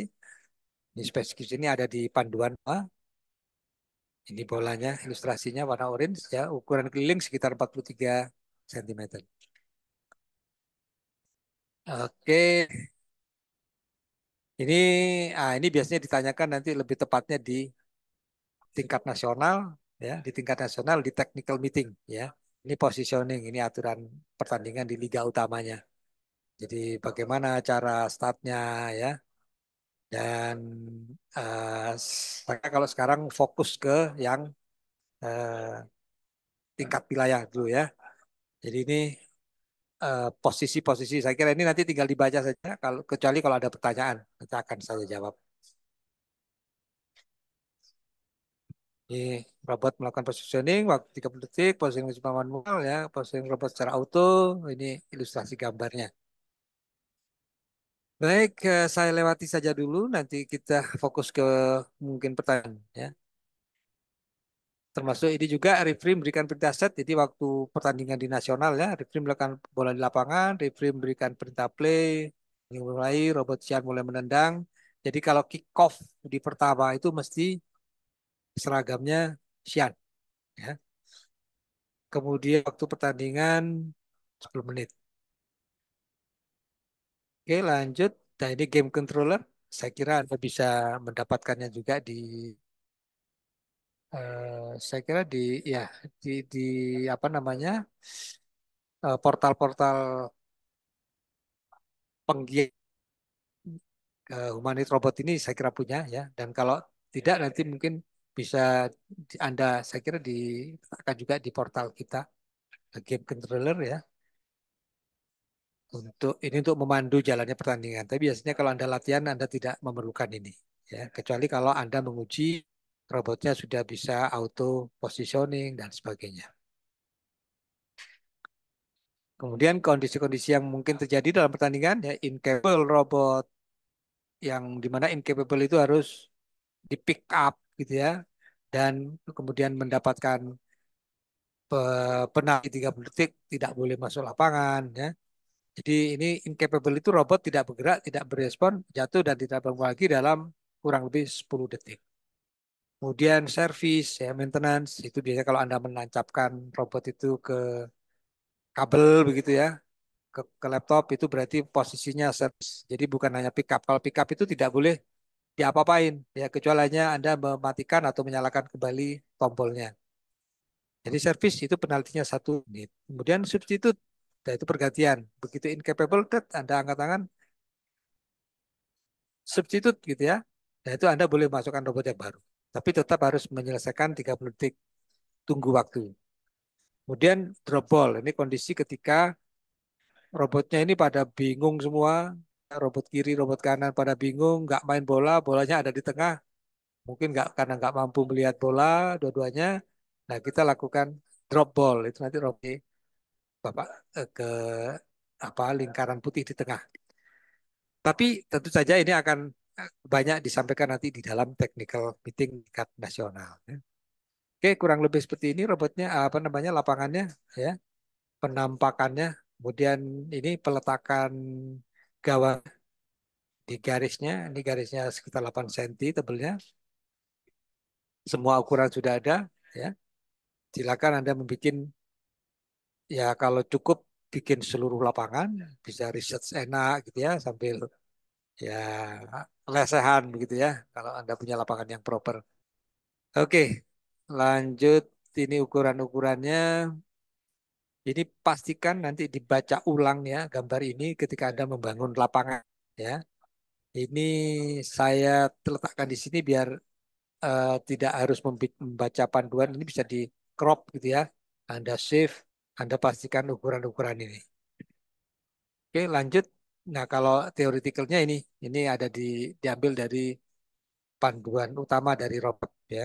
Ini spesifikasi ini ada di panduan A. Ini bolanya, ilustrasinya warna orange ya, ukuran keliling sekitar 43 cm. Oke. Ini ah ini biasanya ditanyakan nanti lebih tepatnya di tingkat nasional ya, di tingkat nasional di technical meeting ya. Ini positioning, ini aturan pertandingan di liga utamanya. Jadi bagaimana cara startnya ya. Dan uh, kalau sekarang fokus ke yang uh, tingkat wilayah dulu ya. Jadi ini eh, posisi-posisi. Uh, saya kira ini nanti tinggal dibaca saja. Kalau kecuali kalau ada pertanyaan, kita akan saya jawab. Ini robot melakukan positioning waktu 30 detik, positioning cuma manual ya, positioning robot secara auto, ini ilustrasi gambarnya. Baik, eh, saya lewati saja dulu, nanti kita fokus ke mungkin pertanyaan ya. Termasuk ini juga referee memberikan perintah set, jadi waktu pertandingan di nasional ya, referee melakukan bola di lapangan, referee memberikan perintah play, mulai robot sian mulai menendang. Jadi kalau kick off di pertama itu mesti seragamnya Sian. Ya. Kemudian waktu pertandingan 10 menit. Oke lanjut. Nah ini game controller. Saya kira Anda bisa mendapatkannya juga di Uh, saya kira di ya di di apa namanya eh, portal-portal uh, penggiat uh, eh, humanit robot ini saya kira punya ya dan kalau tidak nanti mungkin bisa Anda saya kira akan juga di portal kita eh, game controller ya untuk ini untuk memandu jalannya pertandingan. Tapi biasanya kalau Anda latihan Anda tidak memerlukan ini ya kecuali kalau Anda menguji robotnya sudah bisa auto positioning dan sebagainya. Kemudian kondisi-kondisi yang mungkin terjadi dalam pertandingan ya incapable robot yang dimana incapable itu harus di pick up gitu ya dan kemudian mendapatkan penalti 30 detik tidak boleh masuk lapangan ya. Jadi ini incapable itu robot tidak bergerak, tidak berespon, jatuh dan tidak bangun lagi dalam kurang lebih 10 detik. Kemudian service, ya, maintenance, itu biasanya kalau Anda menancapkan robot itu ke kabel begitu ya, ke, ke laptop itu berarti posisinya service. Jadi bukan hanya pickup. Kalau pickup itu tidak boleh diapa-apain ya kecuali hanya Anda mematikan atau menyalakan kembali tombolnya. Jadi service itu penaltinya satu menit. Kemudian substitute yaitu nah pergantian. Begitu incapable that Anda angkat tangan substitute gitu ya. Nah itu Anda boleh masukkan robot yang baru. Tapi tetap harus menyelesaikan 30 detik tunggu waktu. Kemudian drop ball. Ini kondisi ketika robotnya ini pada bingung semua, robot kiri, robot kanan pada bingung, nggak main bola, bolanya ada di tengah. Mungkin nggak karena nggak mampu melihat bola dua-duanya. Nah kita lakukan drop ball itu nanti robot bapak eh, ke apa lingkaran putih di tengah. Tapi tentu saja ini akan eh, banyak disampaikan nanti di dalam technical meeting tingkat nasional. Ya. Oke, kurang lebih seperti ini robotnya apa namanya lapangannya ya. Penampakannya, kemudian ini peletakan gawang di garisnya, ini garisnya sekitar 8 cm tebelnya. Semua ukuran sudah ada, ya. Silakan Anda membuat ya kalau cukup bikin seluruh lapangan, bisa research enak gitu ya sambil ya lesehan begitu ya kalau Anda punya lapangan yang proper. Oke, lanjut ini ukuran-ukurannya ini pastikan nanti dibaca ulang ya gambar ini ketika Anda membangun lapangan ya. Ini saya letakkan di sini biar uh, tidak harus membaca panduan, ini bisa di crop gitu ya. Anda save, Anda pastikan ukuran-ukuran ini. Oke, lanjut. Nah, kalau teoritikalnya ini ini ada di diambil dari panduan utama dari Robert ya.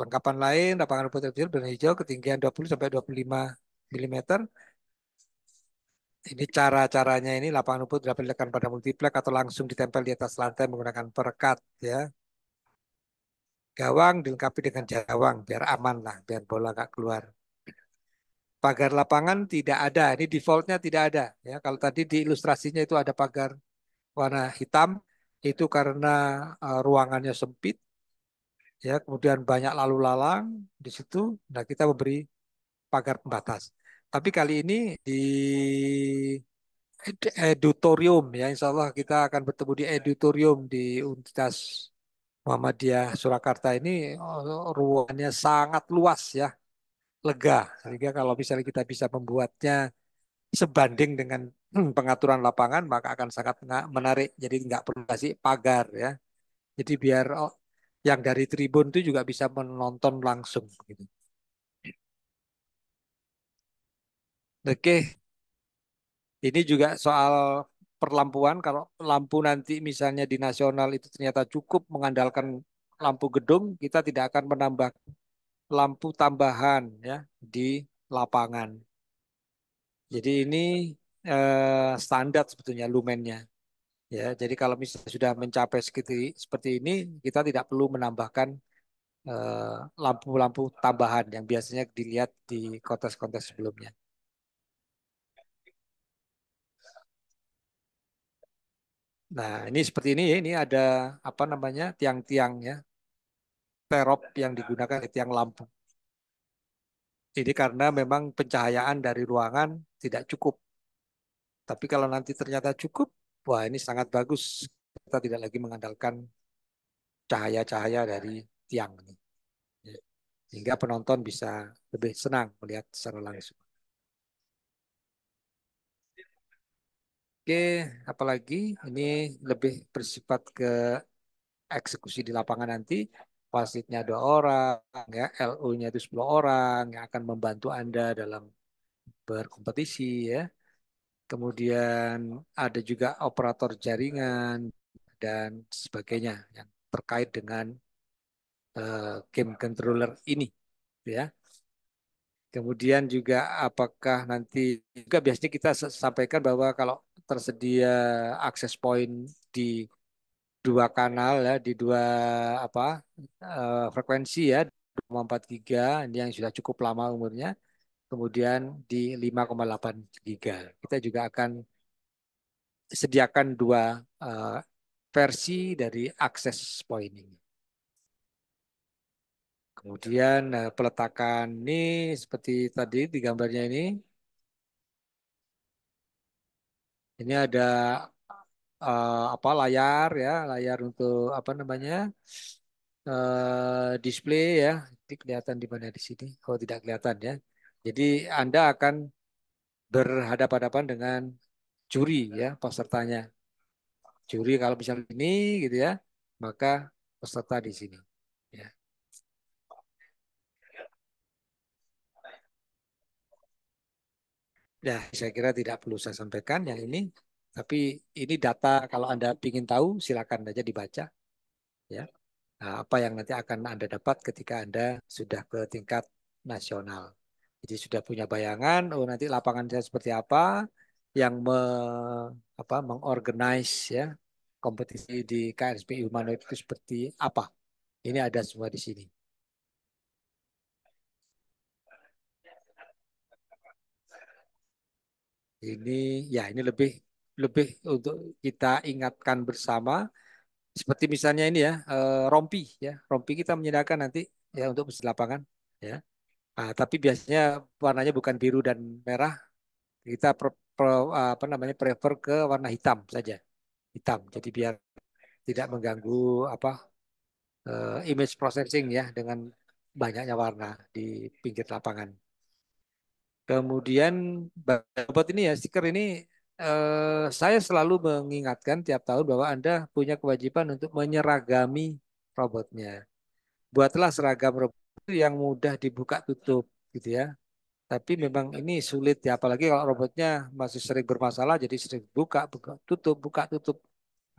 Kelengkapan lain, lapangan rumput kecil berwarna hijau ketinggian 20 sampai 25 mm. Ini cara-caranya ini lapangan rumput dapat dilakukan pada multiplex atau langsung ditempel di atas lantai menggunakan perekat ya. Gawang dilengkapi dengan jawang biar aman lah, biar bola nggak keluar. Pagar lapangan tidak ada, ini defaultnya tidak ada ya. Kalau tadi di ilustrasinya itu ada pagar warna hitam itu karena uh, ruangannya sempit ya kemudian banyak lalu lalang di situ nah kita memberi pagar pembatas tapi kali ini di editorium ya insya Allah kita akan bertemu di editorium di Universitas Muhammadiyah Surakarta ini oh, ruangannya sangat luas ya lega sehingga kalau misalnya kita bisa membuatnya sebanding dengan pengaturan lapangan maka akan sangat menarik jadi nggak perlu kasih pagar ya jadi biar oh, yang dari tribun itu juga bisa menonton langsung gitu. Oke. Ini juga soal perlampuan kalau lampu nanti misalnya di nasional itu ternyata cukup mengandalkan lampu gedung, kita tidak akan menambah lampu tambahan ya di lapangan. Jadi ini eh, standar sebetulnya lumennya. Ya, jadi kalau misalnya sudah mencapai seperti seperti ini, kita tidak perlu menambahkan eh, lampu-lampu eh, tambahan yang biasanya dilihat di kontes-kontes sebelumnya. Nah, ini seperti ini ya, ini ada apa namanya tiang-tiang ya, terop yang digunakan di tiang lampu. Jadi karena memang pencahayaan dari ruangan tidak cukup. Tapi kalau nanti ternyata cukup, wah ini sangat bagus. Kita tidak lagi mengandalkan cahaya-cahaya dari tiang ini. Ya. Sehingga penonton bisa lebih senang melihat secara langsung. Oke, apalagi ini lebih bersifat ke eksekusi di lapangan nanti. Wasitnya dua orang, ya, LU-nya itu sepuluh orang yang akan membantu Anda dalam berkompetisi ya kemudian ada juga operator jaringan dan sebagainya yang terkait dengan uh, game controller ini ya kemudian juga apakah nanti juga biasanya kita sampaikan bahwa kalau tersedia akses point di dua kanal ya di dua apa uh, frekuensi ya 24 giga ini yang sudah cukup lama umurnya kemudian di 5,8 giga. Kita juga akan sediakan dua uh, versi dari akses point ini. Kemudian uh, peletakan ini seperti tadi di gambarnya ini. Ini ada uh, apa layar ya, layar untuk apa namanya? Uh, display ya. Ini kelihatan di mana di sini. kalau oh, tidak kelihatan ya. Jadi Anda akan berhadapan-hadapan dengan juri ya pesertanya. Juri kalau misalnya ini gitu ya, maka peserta di sini. Ya. ya, saya kira tidak perlu saya sampaikan yang ini, tapi ini data kalau Anda ingin tahu silakan saja dibaca. Ya. Nah, apa yang nanti akan Anda dapat ketika Anda sudah ke tingkat nasional. Jadi sudah punya bayangan, oh nanti lapangan saya seperti apa, yang me, apa, mengorganize ya kompetisi di KSP Humanoid itu seperti apa. Ini ada semua di sini. Ini ya ini lebih lebih untuk kita ingatkan bersama seperti misalnya ini ya eh, rompi ya rompi kita menyediakan nanti ya untuk di lapangan ya Nah, tapi biasanya warnanya bukan biru dan merah. Kita pre, pre, apa namanya prefer ke warna hitam saja. Hitam. Jadi biar tidak mengganggu apa uh, image processing ya dengan banyaknya warna di pinggir lapangan. Kemudian buat ini ya stiker ini uh, saya selalu mengingatkan tiap tahun bahwa Anda punya kewajiban untuk menyeragami robotnya. Buatlah seragam robot yang mudah dibuka tutup gitu ya. Tapi memang ini sulit ya, apalagi kalau robotnya masih sering bermasalah, jadi sering buka, buka tutup, buka tutup.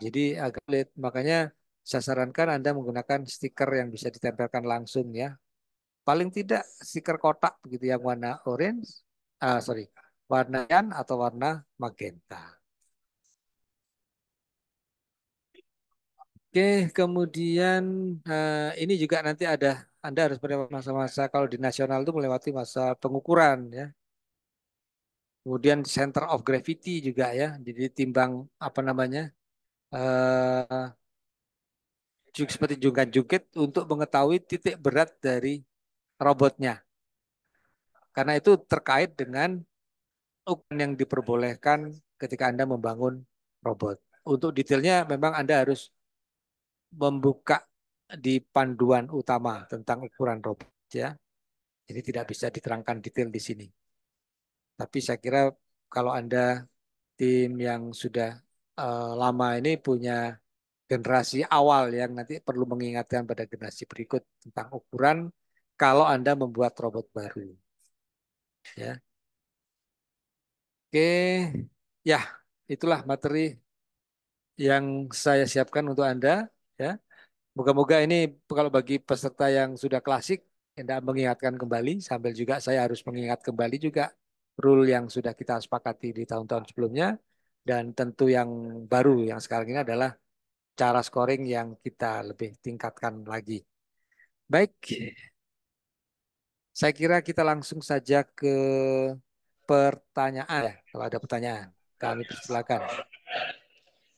Jadi agak sulit. Makanya saya sarankan Anda menggunakan stiker yang bisa ditempelkan langsung ya. Paling tidak stiker kotak begitu yang warna orange, uh, sorry, warna yan atau warna magenta. Oke, kemudian uh, ini juga nanti ada anda harus pada masa-masa kalau di nasional itu melewati masa pengukuran ya. Kemudian center of gravity juga ya, jadi timbang apa namanya eh, seperti jungkan jungkit untuk mengetahui titik berat dari robotnya. Karena itu terkait dengan ukuran yang diperbolehkan ketika Anda membangun robot. Untuk detailnya memang Anda harus membuka di panduan utama tentang ukuran robot ya. ini tidak bisa diterangkan detail di sini. Tapi saya kira kalau Anda tim yang sudah uh, lama ini punya generasi awal yang nanti perlu mengingatkan pada generasi berikut tentang ukuran kalau Anda membuat robot baru. Ya. Oke, ya, itulah materi yang saya siapkan untuk Anda ya. Moga-moga ini kalau bagi peserta yang sudah klasik, hendak mengingatkan kembali, sambil juga saya harus mengingat kembali juga rule yang sudah kita sepakati di tahun-tahun sebelumnya, dan tentu yang baru yang sekarang ini adalah cara scoring yang kita lebih tingkatkan lagi. Baik, saya kira kita langsung saja ke pertanyaan ya, kalau ada pertanyaan. Kami persilakan.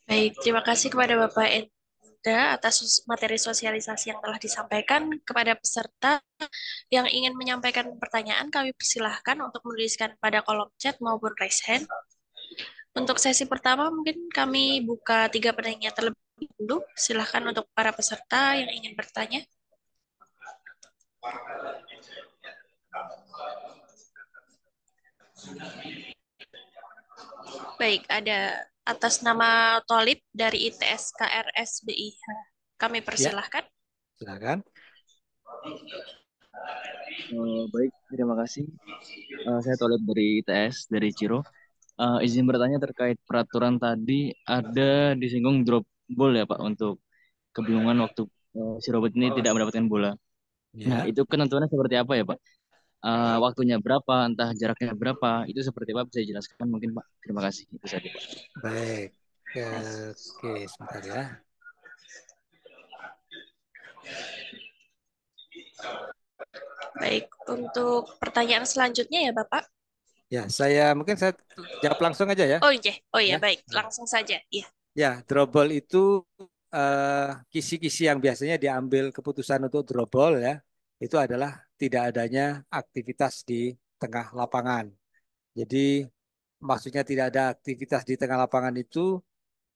Baik, terima kasih kepada Bapak atas materi sosialisasi yang telah disampaikan. Kepada peserta yang ingin menyampaikan pertanyaan, kami persilahkan untuk menuliskan pada kolom chat maupun raise hand. Untuk sesi pertama, mungkin kami buka tiga pertanyaan terlebih dulu. Silahkan untuk para peserta yang ingin bertanya. Baik, ada atas nama Tolib dari ITS KRS BIH. Kami ya. persilahkan. Ya, silakan. Uh, baik, terima kasih. Uh, saya Tolib dari ITS dari Ciro. Uh, izin bertanya terkait peraturan tadi ada disinggung drop ball ya Pak untuk kebingungan waktu uh, si Robert ini tidak mendapatkan bola. Ya. Nah itu ketentuannya seperti apa ya Pak? uh, waktunya berapa, entah jaraknya berapa, itu seperti apa bisa dijelaskan mungkin Pak. Terima kasih. Itu saja Pak. Baik. Oke, oke, sebentar ya. Baik, untuk pertanyaan selanjutnya ya Bapak. Ya, saya mungkin saya jawab langsung aja ya. Oh iya, oh iya, ya. baik, langsung saja. Iya. Ya, drobol itu eh, kisi-kisi uh, yang biasanya diambil keputusan untuk drobol ya itu adalah tidak adanya aktivitas di tengah lapangan. Jadi maksudnya tidak ada aktivitas di tengah lapangan itu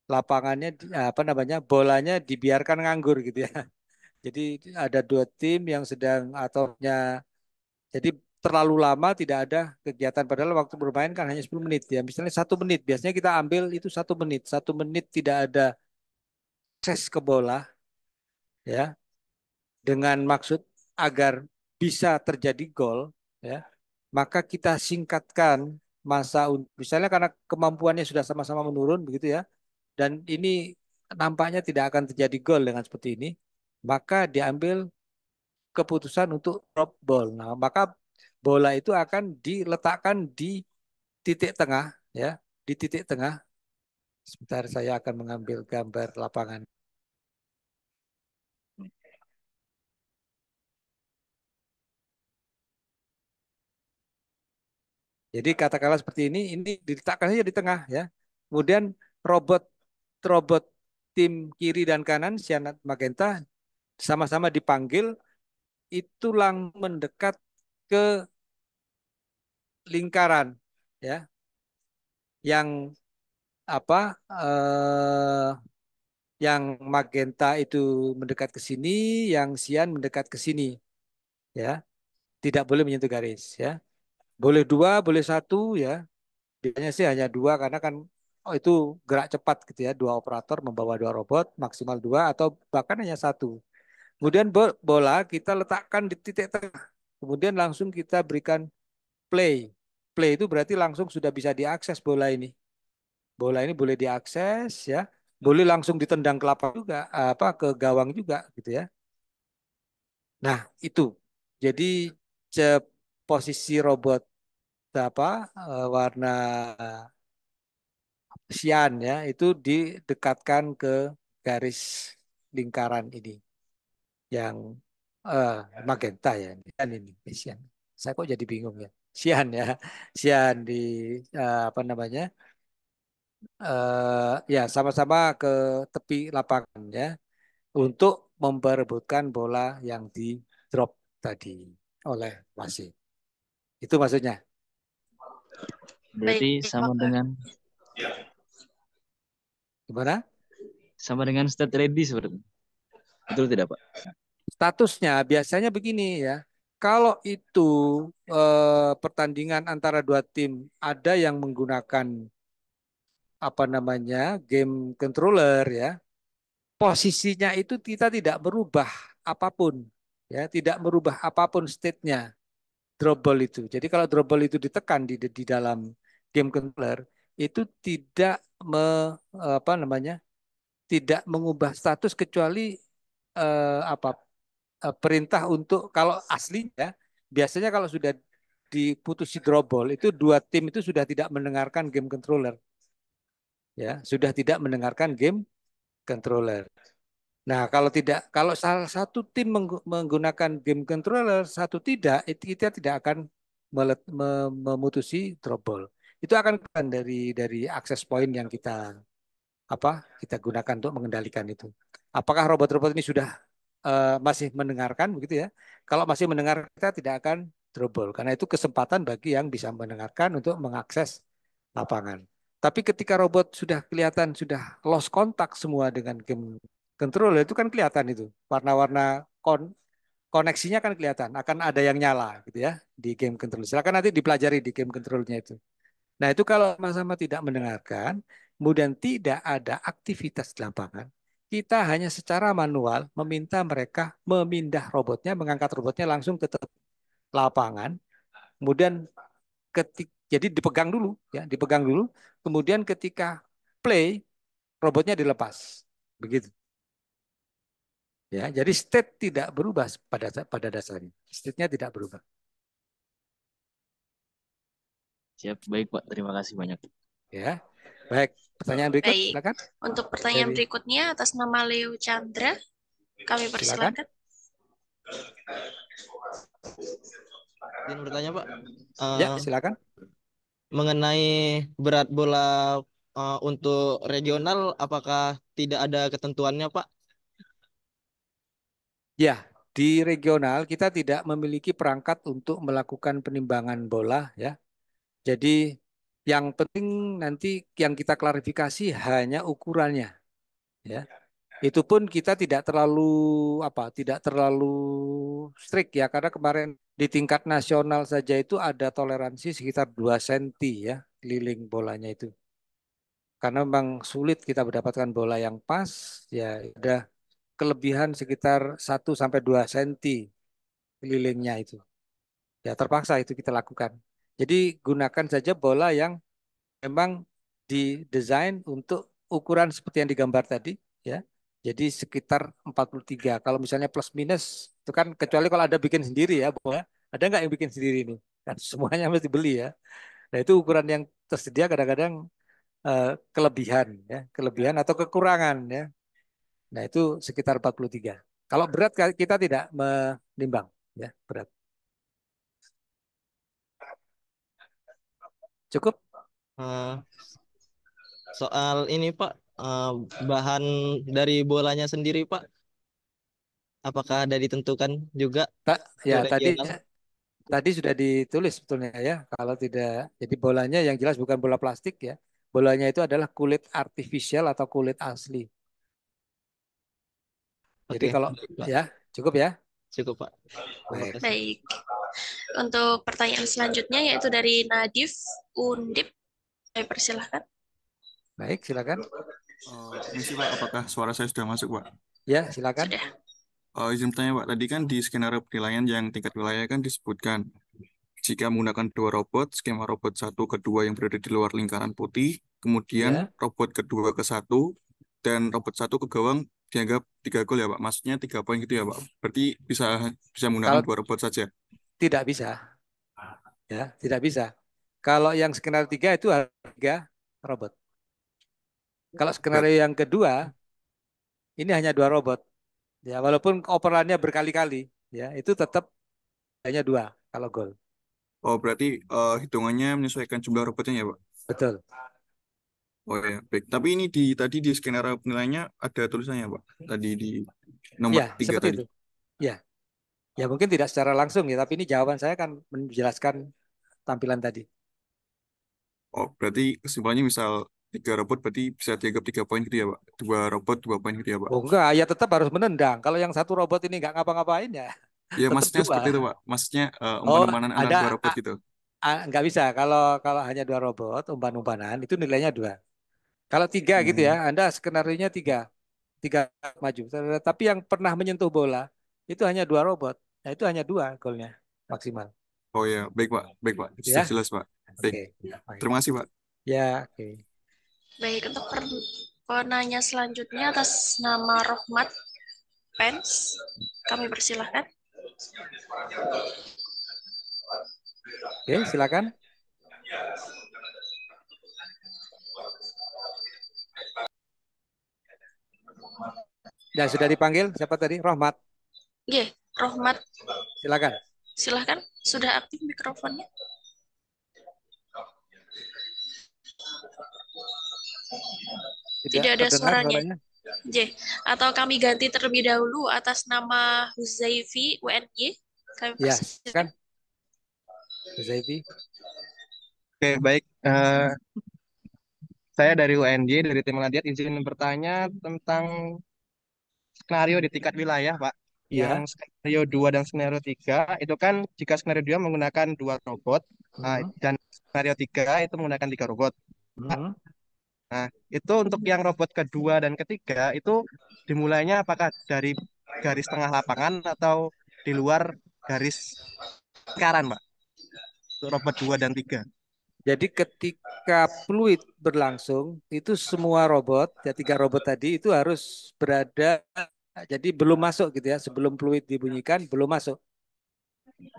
lapangannya eh, apa namanya bolanya dibiarkan nganggur gitu ya. Jadi ada dua tim yang sedang ataunya jadi terlalu lama tidak ada kegiatan padahal waktu bermain kan hanya 10 menit ya misalnya satu menit biasanya kita ambil itu satu menit satu menit tidak ada akses ke bola ya dengan maksud agar bisa terjadi gol ya maka kita singkatkan masa misalnya karena kemampuannya sudah sama-sama menurun begitu ya dan ini nampaknya tidak akan terjadi gol dengan seperti ini maka diambil keputusan untuk drop ball nah maka bola itu akan diletakkan di titik tengah ya di titik tengah sebentar saya akan mengambil gambar lapangan Jadi katakanlah seperti ini, ini diletakkan saja di tengah ya. Kemudian robot robot tim kiri dan kanan sianat magenta sama-sama dipanggil itu lang mendekat ke lingkaran ya yang apa eh, yang magenta itu mendekat ke sini, yang sian mendekat ke sini. Ya. Tidak boleh menyentuh garis, ya. Boleh dua, boleh satu ya. Biasanya sih hanya dua karena kan oh, itu gerak cepat gitu ya. Dua operator membawa dua robot, maksimal dua atau bahkan hanya satu. Kemudian bola kita letakkan di titik tengah. Kemudian langsung kita berikan play. Play itu berarti langsung sudah bisa diakses bola ini. Bola ini boleh diakses ya. Boleh langsung ditendang ke lapangan juga, apa ke gawang juga gitu ya. Nah, itu. Jadi cepat posisi robot apa eh, warna sian ya itu didekatkan ke garis lingkaran ini yang uh, magenta ya sian ini sian saya kok jadi bingung ya sian ya sian di uh, apa namanya uh, ya sama-sama ke tepi lapangan ya untuk memperebutkan bola yang di drop tadi oleh wasit. Itu maksudnya. Berarti sama dengan Gimana? Sama dengan state ready seperti itu, Betul tidak, Pak? Statusnya biasanya begini ya. Kalau itu eh, pertandingan antara dua tim ada yang menggunakan apa namanya game controller ya, posisinya itu kita tidak berubah apapun ya, tidak merubah apapun state-nya drobol itu. Jadi kalau drobol itu ditekan di di dalam game controller itu tidak me, apa namanya? tidak mengubah status kecuali eh, apa eh, perintah untuk kalau aslinya biasanya kalau sudah diputusi drop itu dua tim itu sudah tidak mendengarkan game controller. Ya, sudah tidak mendengarkan game controller. Nah, kalau tidak kalau salah satu tim menggunakan game controller, satu tidak, kita ya tidak akan memutusi trouble. Itu akan dari dari akses point yang kita apa kita gunakan untuk mengendalikan itu. Apakah robot-robot ini sudah uh, masih mendengarkan begitu ya? Kalau masih mendengar kita tidak akan trouble karena itu kesempatan bagi yang bisa mendengarkan untuk mengakses lapangan. Tapi ketika robot sudah kelihatan sudah lost kontak semua dengan game control itu kan kelihatan itu warna-warna kon koneksinya kan kelihatan akan ada yang nyala gitu ya di game kontrol silakan nanti dipelajari di game kontrolnya itu nah itu kalau sama-sama tidak mendengarkan kemudian tidak ada aktivitas di lapangan kita hanya secara manual meminta mereka memindah robotnya mengangkat robotnya langsung ke lapangan kemudian ketik jadi dipegang dulu ya dipegang dulu kemudian ketika play robotnya dilepas begitu Ya, jadi state tidak berubah pada pada dasarnya. State-nya tidak berubah. Siap, baik Pak. Terima kasih banyak. Ya. Baik, pertanyaan berikut baik. silakan. Untuk pertanyaan Dari. berikutnya atas nama Leo Chandra kami persilakan. Silakan. bertanya, Pak. ya, eh, silakan. Mengenai berat bola uh, untuk regional apakah tidak ada ketentuannya, Pak? Ya, di regional kita tidak memiliki perangkat untuk melakukan penimbangan bola ya. Jadi yang penting nanti yang kita klarifikasi hanya ukurannya. Ya. Iya. Itu pun kita tidak terlalu apa? Tidak terlalu strict ya karena kemarin di tingkat nasional saja itu ada toleransi sekitar 2 cm ya keliling bolanya itu. Karena memang sulit kita mendapatkan bola yang pas ya Ya kelebihan sekitar 1 sampai 2 cm kelilingnya itu. Ya terpaksa itu kita lakukan. Jadi gunakan saja bola yang memang didesain untuk ukuran seperti yang digambar tadi ya. Jadi sekitar 43. Kalau misalnya plus minus itu kan kecuali kalau ada bikin sendiri ya, bola. Ya. Ada nggak yang bikin sendiri ini? Kan semuanya mesti beli ya. Nah, itu ukuran yang tersedia kadang-kadang eh, kelebihan ya, kelebihan atau kekurangan ya. Nah itu sekitar 43. Kalau berat kita tidak menimbang, ya berat. Cukup? Uh, soal ini Pak, uh, bahan dari bolanya sendiri Pak, apakah ada ditentukan juga? Tak, ya tadi ya, tadi sudah ditulis sebetulnya ya. Kalau tidak, jadi bolanya yang jelas bukan bola plastik ya. Bolanya itu adalah kulit artifisial atau kulit asli jadi kalau ya cukup ya. Cukup Pak. Baik. Baik. Untuk pertanyaan selanjutnya yaitu dari Nadif Undip. Saya persilahkan. Baik, silakan. Uh, eh, sih, Pak, apakah suara saya sudah masuk, Pak? Ya, silakan. Sudah. Uh, izin bertanya, Pak. Tadi kan di skenario penilaian yang tingkat wilayah kan disebutkan jika menggunakan dua robot, skema robot satu kedua yang berada di luar lingkaran putih, kemudian ya. robot kedua ke satu dan robot satu ke gawang dianggap tiga gol ya Pak. Maksudnya tiga poin gitu ya Pak. Berarti bisa bisa menggunakan dua robot saja. Tidak bisa. Ya, tidak bisa. Kalau yang skenario tiga itu harga robot. Kalau skenario yang kedua ini hanya dua robot. Ya, walaupun operannya berkali-kali, ya, itu tetap hanya dua kalau gol. Oh, berarti uh, hitungannya menyesuaikan jumlah robotnya ya, Pak? Betul. Oh ya, baik. Tapi ini di tadi di skenario penilaiannya ada tulisannya, Pak. Tadi di nomor ya, tiga tadi. Itu. Ya. ya. mungkin tidak secara langsung ya, tapi ini jawaban saya akan menjelaskan tampilan tadi. Oh, berarti kesimpulannya misal tiga robot berarti bisa dianggap tiga poin gitu ya, Pak. Dua robot dua poin gitu ya, Pak. Oh, enggak, ya tetap harus menendang. Kalau yang satu robot ini enggak ngapa-ngapain ya. Ya, maksudnya dua. seperti itu, Pak. Maksudnya uh, umpan-umpanan oh, antara dua robot gitu. Enggak bisa. Kalau kalau hanya dua robot, umpan-umpanan itu nilainya dua. Kalau tiga hmm. gitu ya, Anda skenarionya tiga, tiga maju. Tapi yang pernah menyentuh bola itu hanya dua robot. Nah itu hanya dua golnya maksimal. Oh ya, baik pak, baik pak, gitu ya? jelas pak. Baik. Okay. Terima kasih pak. Ya, oke. Okay. Baik untuk per penanya selanjutnya atas nama Rohmat Pens, kami persilahkan. Oke, okay, silakan. Ya sudah dipanggil siapa tadi? Rohmat. Iya, Rohmat. Silakan. Silakan. Sudah aktif mikrofonnya. Tidak, Tidak ada suaranya. suaranya. J. Iya. Atau kami ganti terlebih dahulu atas nama Huzaifi UNY. Kami ya, kan? Huzaifi. Oke, baik. Uh, saya dari UNJ, dari tim Nadiat, izin bertanya tentang skenario di tingkat wilayah, Pak. Ya. Yang skenario 2 dan skenario 3, itu kan jika skenario 2 menggunakan dua robot, nah, dan skenario 3 itu menggunakan tiga robot. Pak, -huh. Nah, nah, itu untuk yang robot kedua dan ketiga, itu dimulainya apakah dari garis tengah lapangan atau di luar garis sekarang Pak? Untuk robot 2 dan 3. Jadi ketika fluid berlangsung itu semua robot ya tiga robot tadi itu harus berada jadi belum masuk gitu ya sebelum fluid dibunyikan belum masuk.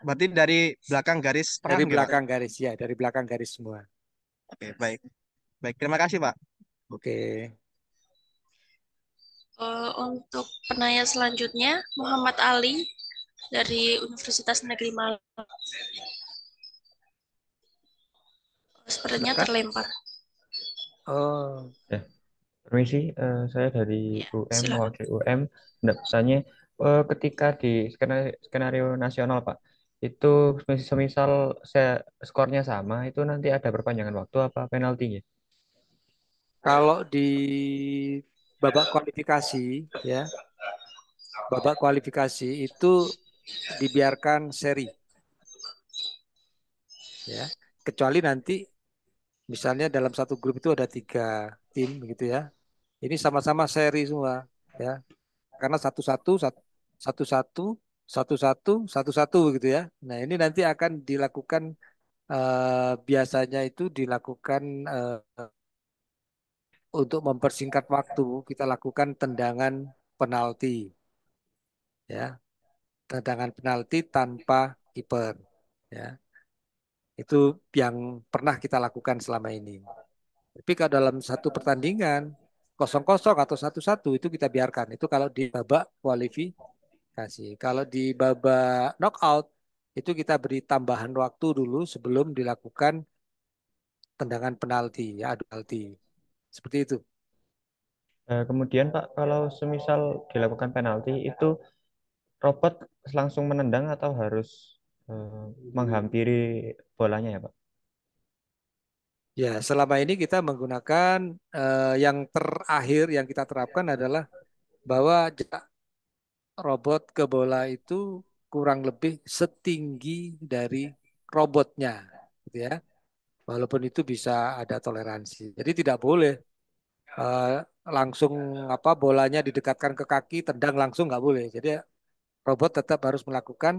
Berarti dari belakang garis perang, dari gitu, belakang gitu? garis ya dari belakang garis semua. Oke baik baik terima kasih pak. Oke. Uh, untuk penanya selanjutnya Muhammad Ali dari Universitas Negeri Malang. Sepertinya terlempar. Oh. Ya. Permisi, uh, saya dari ya, UM, wakil UM. Tidak pesannya, uh, eh, ketika di skenario, skenario nasional, Pak, itu semisal saya, skornya sama, itu nanti ada perpanjangan waktu apa penaltinya? Kalau di babak kualifikasi, ya, babak kualifikasi itu dibiarkan seri. Ya, kecuali nanti misalnya dalam satu grup itu ada tiga tim gitu ya ini sama-sama seri semua ya karena satu satu satu satu satu satu satu satu gitu ya nah ini nanti akan dilakukan eh, biasanya itu dilakukan eh, untuk mempersingkat waktu kita lakukan tendangan penalti ya tendangan penalti tanpa keeper, ya itu yang pernah kita lakukan selama ini. Tapi kalau dalam satu pertandingan kosong-kosong atau satu-satu itu kita biarkan. Itu kalau di babak kualifikasi. Kalau di babak knockout itu kita beri tambahan waktu dulu sebelum dilakukan tendangan penalti ya adu penalti. Seperti itu. Eh, kemudian Pak, kalau semisal dilakukan penalti itu robot langsung menendang atau harus Eh, menghampiri bolanya ya Pak? Ya, selama ini kita menggunakan uh, yang terakhir yang kita terapkan adalah bahwa jarak robot ke bola itu kurang lebih setinggi dari robotnya, gitu ya. Walaupun itu bisa ada toleransi. Jadi tidak boleh uh, langsung apa bolanya didekatkan ke kaki, tendang langsung nggak boleh. Jadi robot tetap harus melakukan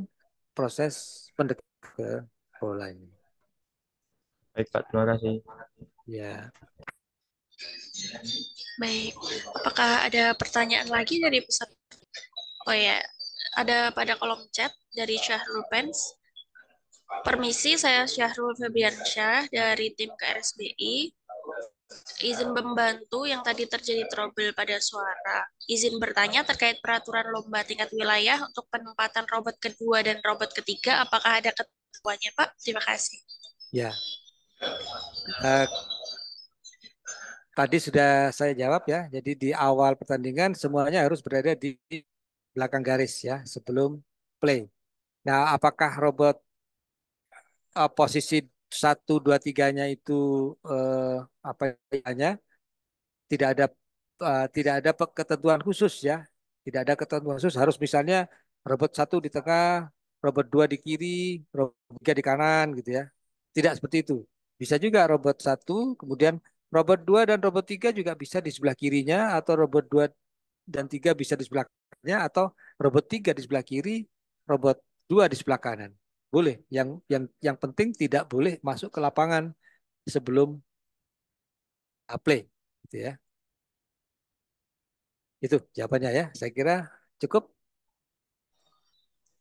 proses pendekatan ke bola Baik Pak, terima kasih. Ya. Baik, apakah ada pertanyaan lagi dari pusat Oh ya, ada pada kolom chat dari Syahrul Pens. Permisi, saya Syahrul Febriansyah dari tim KRSBI izin membantu yang tadi terjadi trouble pada suara, izin bertanya terkait peraturan lomba tingkat wilayah untuk penempatan robot kedua dan robot ketiga, apakah ada ketentuannya Pak? Terima kasih. Ya, uh, tadi sudah saya jawab ya, jadi di awal pertandingan semuanya harus berada di belakang garis ya, sebelum play. Nah, apakah robot uh, posisi satu dua tiganya itu eh, apa namanya tidak ada eh, tidak ada ketentuan khusus ya tidak ada ketentuan khusus harus misalnya robot satu di tengah robot dua di kiri robot tiga di kanan gitu ya tidak seperti itu bisa juga robot satu kemudian robot dua dan robot tiga juga bisa di sebelah kirinya atau robot dua dan tiga bisa di sebelah kanannya atau robot tiga di sebelah kiri robot dua di sebelah kanan boleh. Yang yang yang penting tidak boleh masuk ke lapangan sebelum play, gitu ya. Itu jawabannya ya. Saya kira cukup.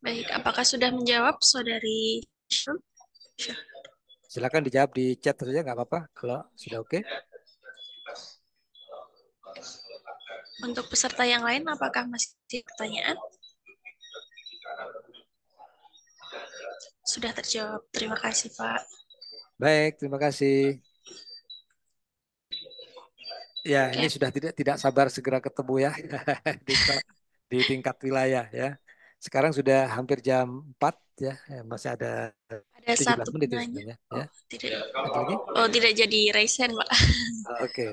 Baik, apakah sudah menjawab saudari? Silakan dijawab di chat saja ya, nggak apa-apa kalau sudah oke. Okay. Untuk peserta yang lain apakah masih pertanyaan? sudah terjawab. Terima kasih, Pak. Baik, terima kasih. Ya, okay. ini sudah tidak tidak sabar segera ketemu ya di, di tingkat wilayah ya. Sekarang sudah hampir jam 4 ya, ya, masih ada ada satu menit ya sebenarnya ya. Oh, tidak. Lagi? Oh, tidak jadi raisen Pak. Oke. Okay.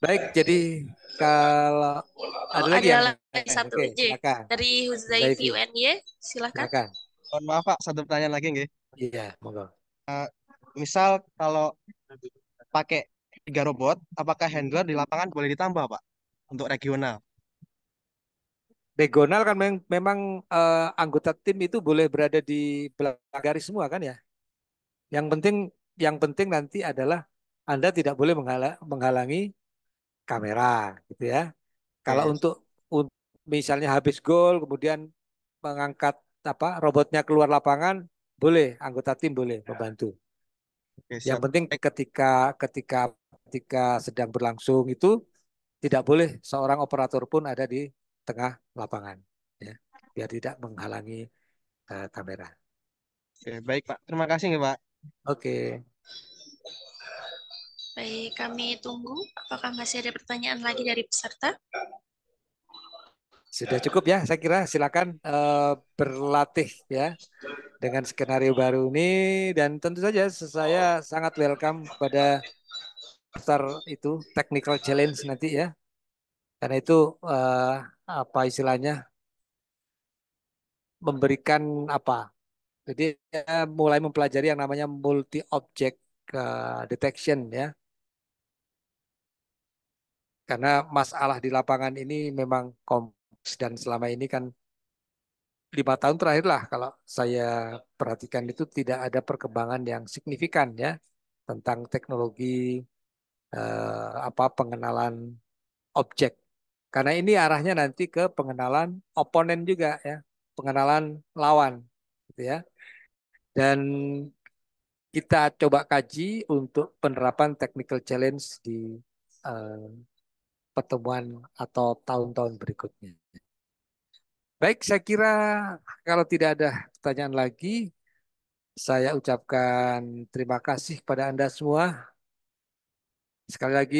Baik, jadi kalau oh, ada, ada lagi, ada yang? satu okay, dari Huzaifi UNY, silakan. silakan. Mohon maaf Pak, satu pertanyaan lagi nggih. Iya, monggo. Uh, misal kalau pakai tiga robot, apakah handler di lapangan boleh ditambah Pak untuk regional? Regional kan memang, memang uh, anggota tim itu boleh berada di belakang garis semua kan ya. Yang penting yang penting nanti adalah Anda tidak boleh menghala, menghalangi kamera gitu ya. Kalau yes. untuk, untuk misalnya habis gol kemudian mengangkat apa robotnya keluar lapangan boleh anggota tim boleh ya. membantu. Oke, yang penting ketika ketika ketika sedang berlangsung itu tidak boleh seorang operator pun ada di tengah lapangan ya biar tidak menghalangi uh, kamera. Oke, baik Pak. Terima kasih ya, Pak. Oke. Baik, kami tunggu apakah masih ada pertanyaan lagi dari peserta? Sudah cukup ya, saya kira silakan uh, berlatih ya dengan skenario baru ini dan tentu saja saya sangat welcome kepada daftar itu technical challenge nanti ya. Karena itu uh, apa istilahnya memberikan apa? Jadi uh, mulai mempelajari yang namanya multi object uh, eh, detection ya. Karena masalah di lapangan ini memang kompleks dan selama ini kan lima tahun terakhir lah kalau saya perhatikan itu tidak ada perkembangan yang signifikan ya tentang teknologi eh, apa pengenalan objek karena ini arahnya nanti ke pengenalan oponen juga ya pengenalan lawan gitu ya dan kita coba kaji untuk penerapan technical challenge di eh, pertemuan atau tahun-tahun berikutnya. Baik, saya kira kalau tidak ada pertanyaan lagi, saya ucapkan terima kasih kepada Anda semua. Sekali lagi,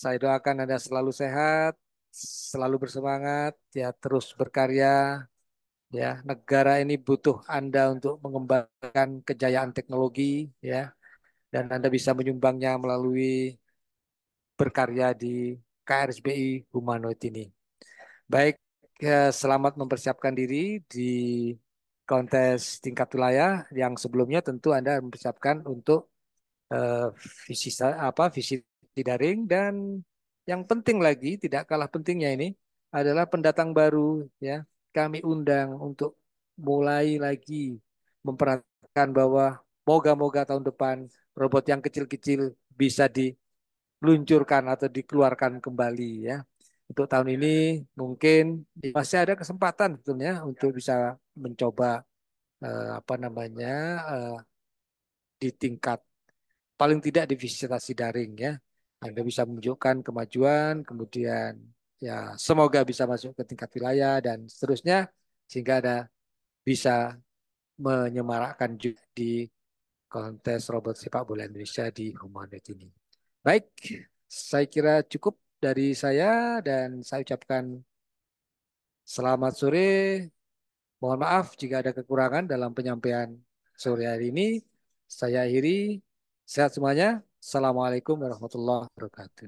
saya doakan Anda selalu sehat, selalu bersemangat, ya terus berkarya. Ya, negara ini butuh Anda untuk mengembangkan kejayaan teknologi, ya. Dan Anda bisa menyumbangnya melalui berkarya di KRSBI humanoid ini. Baik, ya, selamat mempersiapkan diri di kontes tingkat wilayah yang sebelumnya tentu Anda mempersiapkan untuk uh, eh, visi apa visi daring dan yang penting lagi tidak kalah pentingnya ini adalah pendatang baru ya kami undang untuk mulai lagi memperhatikan bahwa moga-moga tahun depan robot yang kecil-kecil bisa di diluncurkan atau dikeluarkan kembali ya. Untuk tahun iya. ini mungkin iya. masih ada kesempatan sebetulnya untuk bisa mencoba eh, apa namanya eh, di tingkat paling tidak di visitasi daring ya. Anda bisa menunjukkan kemajuan, kemudian ya semoga bisa masuk ke tingkat wilayah dan seterusnya sehingga ada bisa menyemarakkan juga di kontes robot sepak bola Indonesia di Humanet ini. Baik, saya kira cukup dari saya dan saya ucapkan selamat sore. Mohon maaf jika ada kekurangan dalam penyampaian sore hari ini. Saya akhiri. Sehat semuanya. Assalamualaikum warahmatullahi wabarakatuh.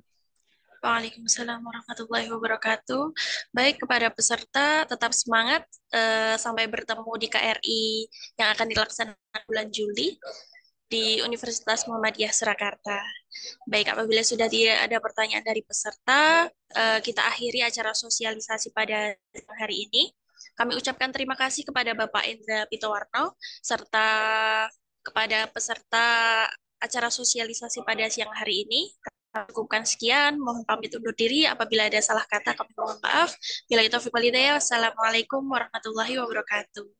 Waalaikumsalam warahmatullahi wabarakatuh. Baik kepada peserta, tetap semangat eh, sampai bertemu di KRI yang akan dilaksanakan bulan Juli di Universitas Muhammadiyah Surakarta. Baik, apabila sudah tidak ada pertanyaan dari peserta, eh, kita akhiri acara sosialisasi pada hari ini. Kami ucapkan terima kasih kepada Bapak Indra Pitowarno serta kepada peserta acara sosialisasi pada siang hari ini. Cukupkan sekian, mohon pamit undur diri. Apabila ada salah kata, kami mohon maaf. Bila itu, Assalamualaikum warahmatullahi wabarakatuh.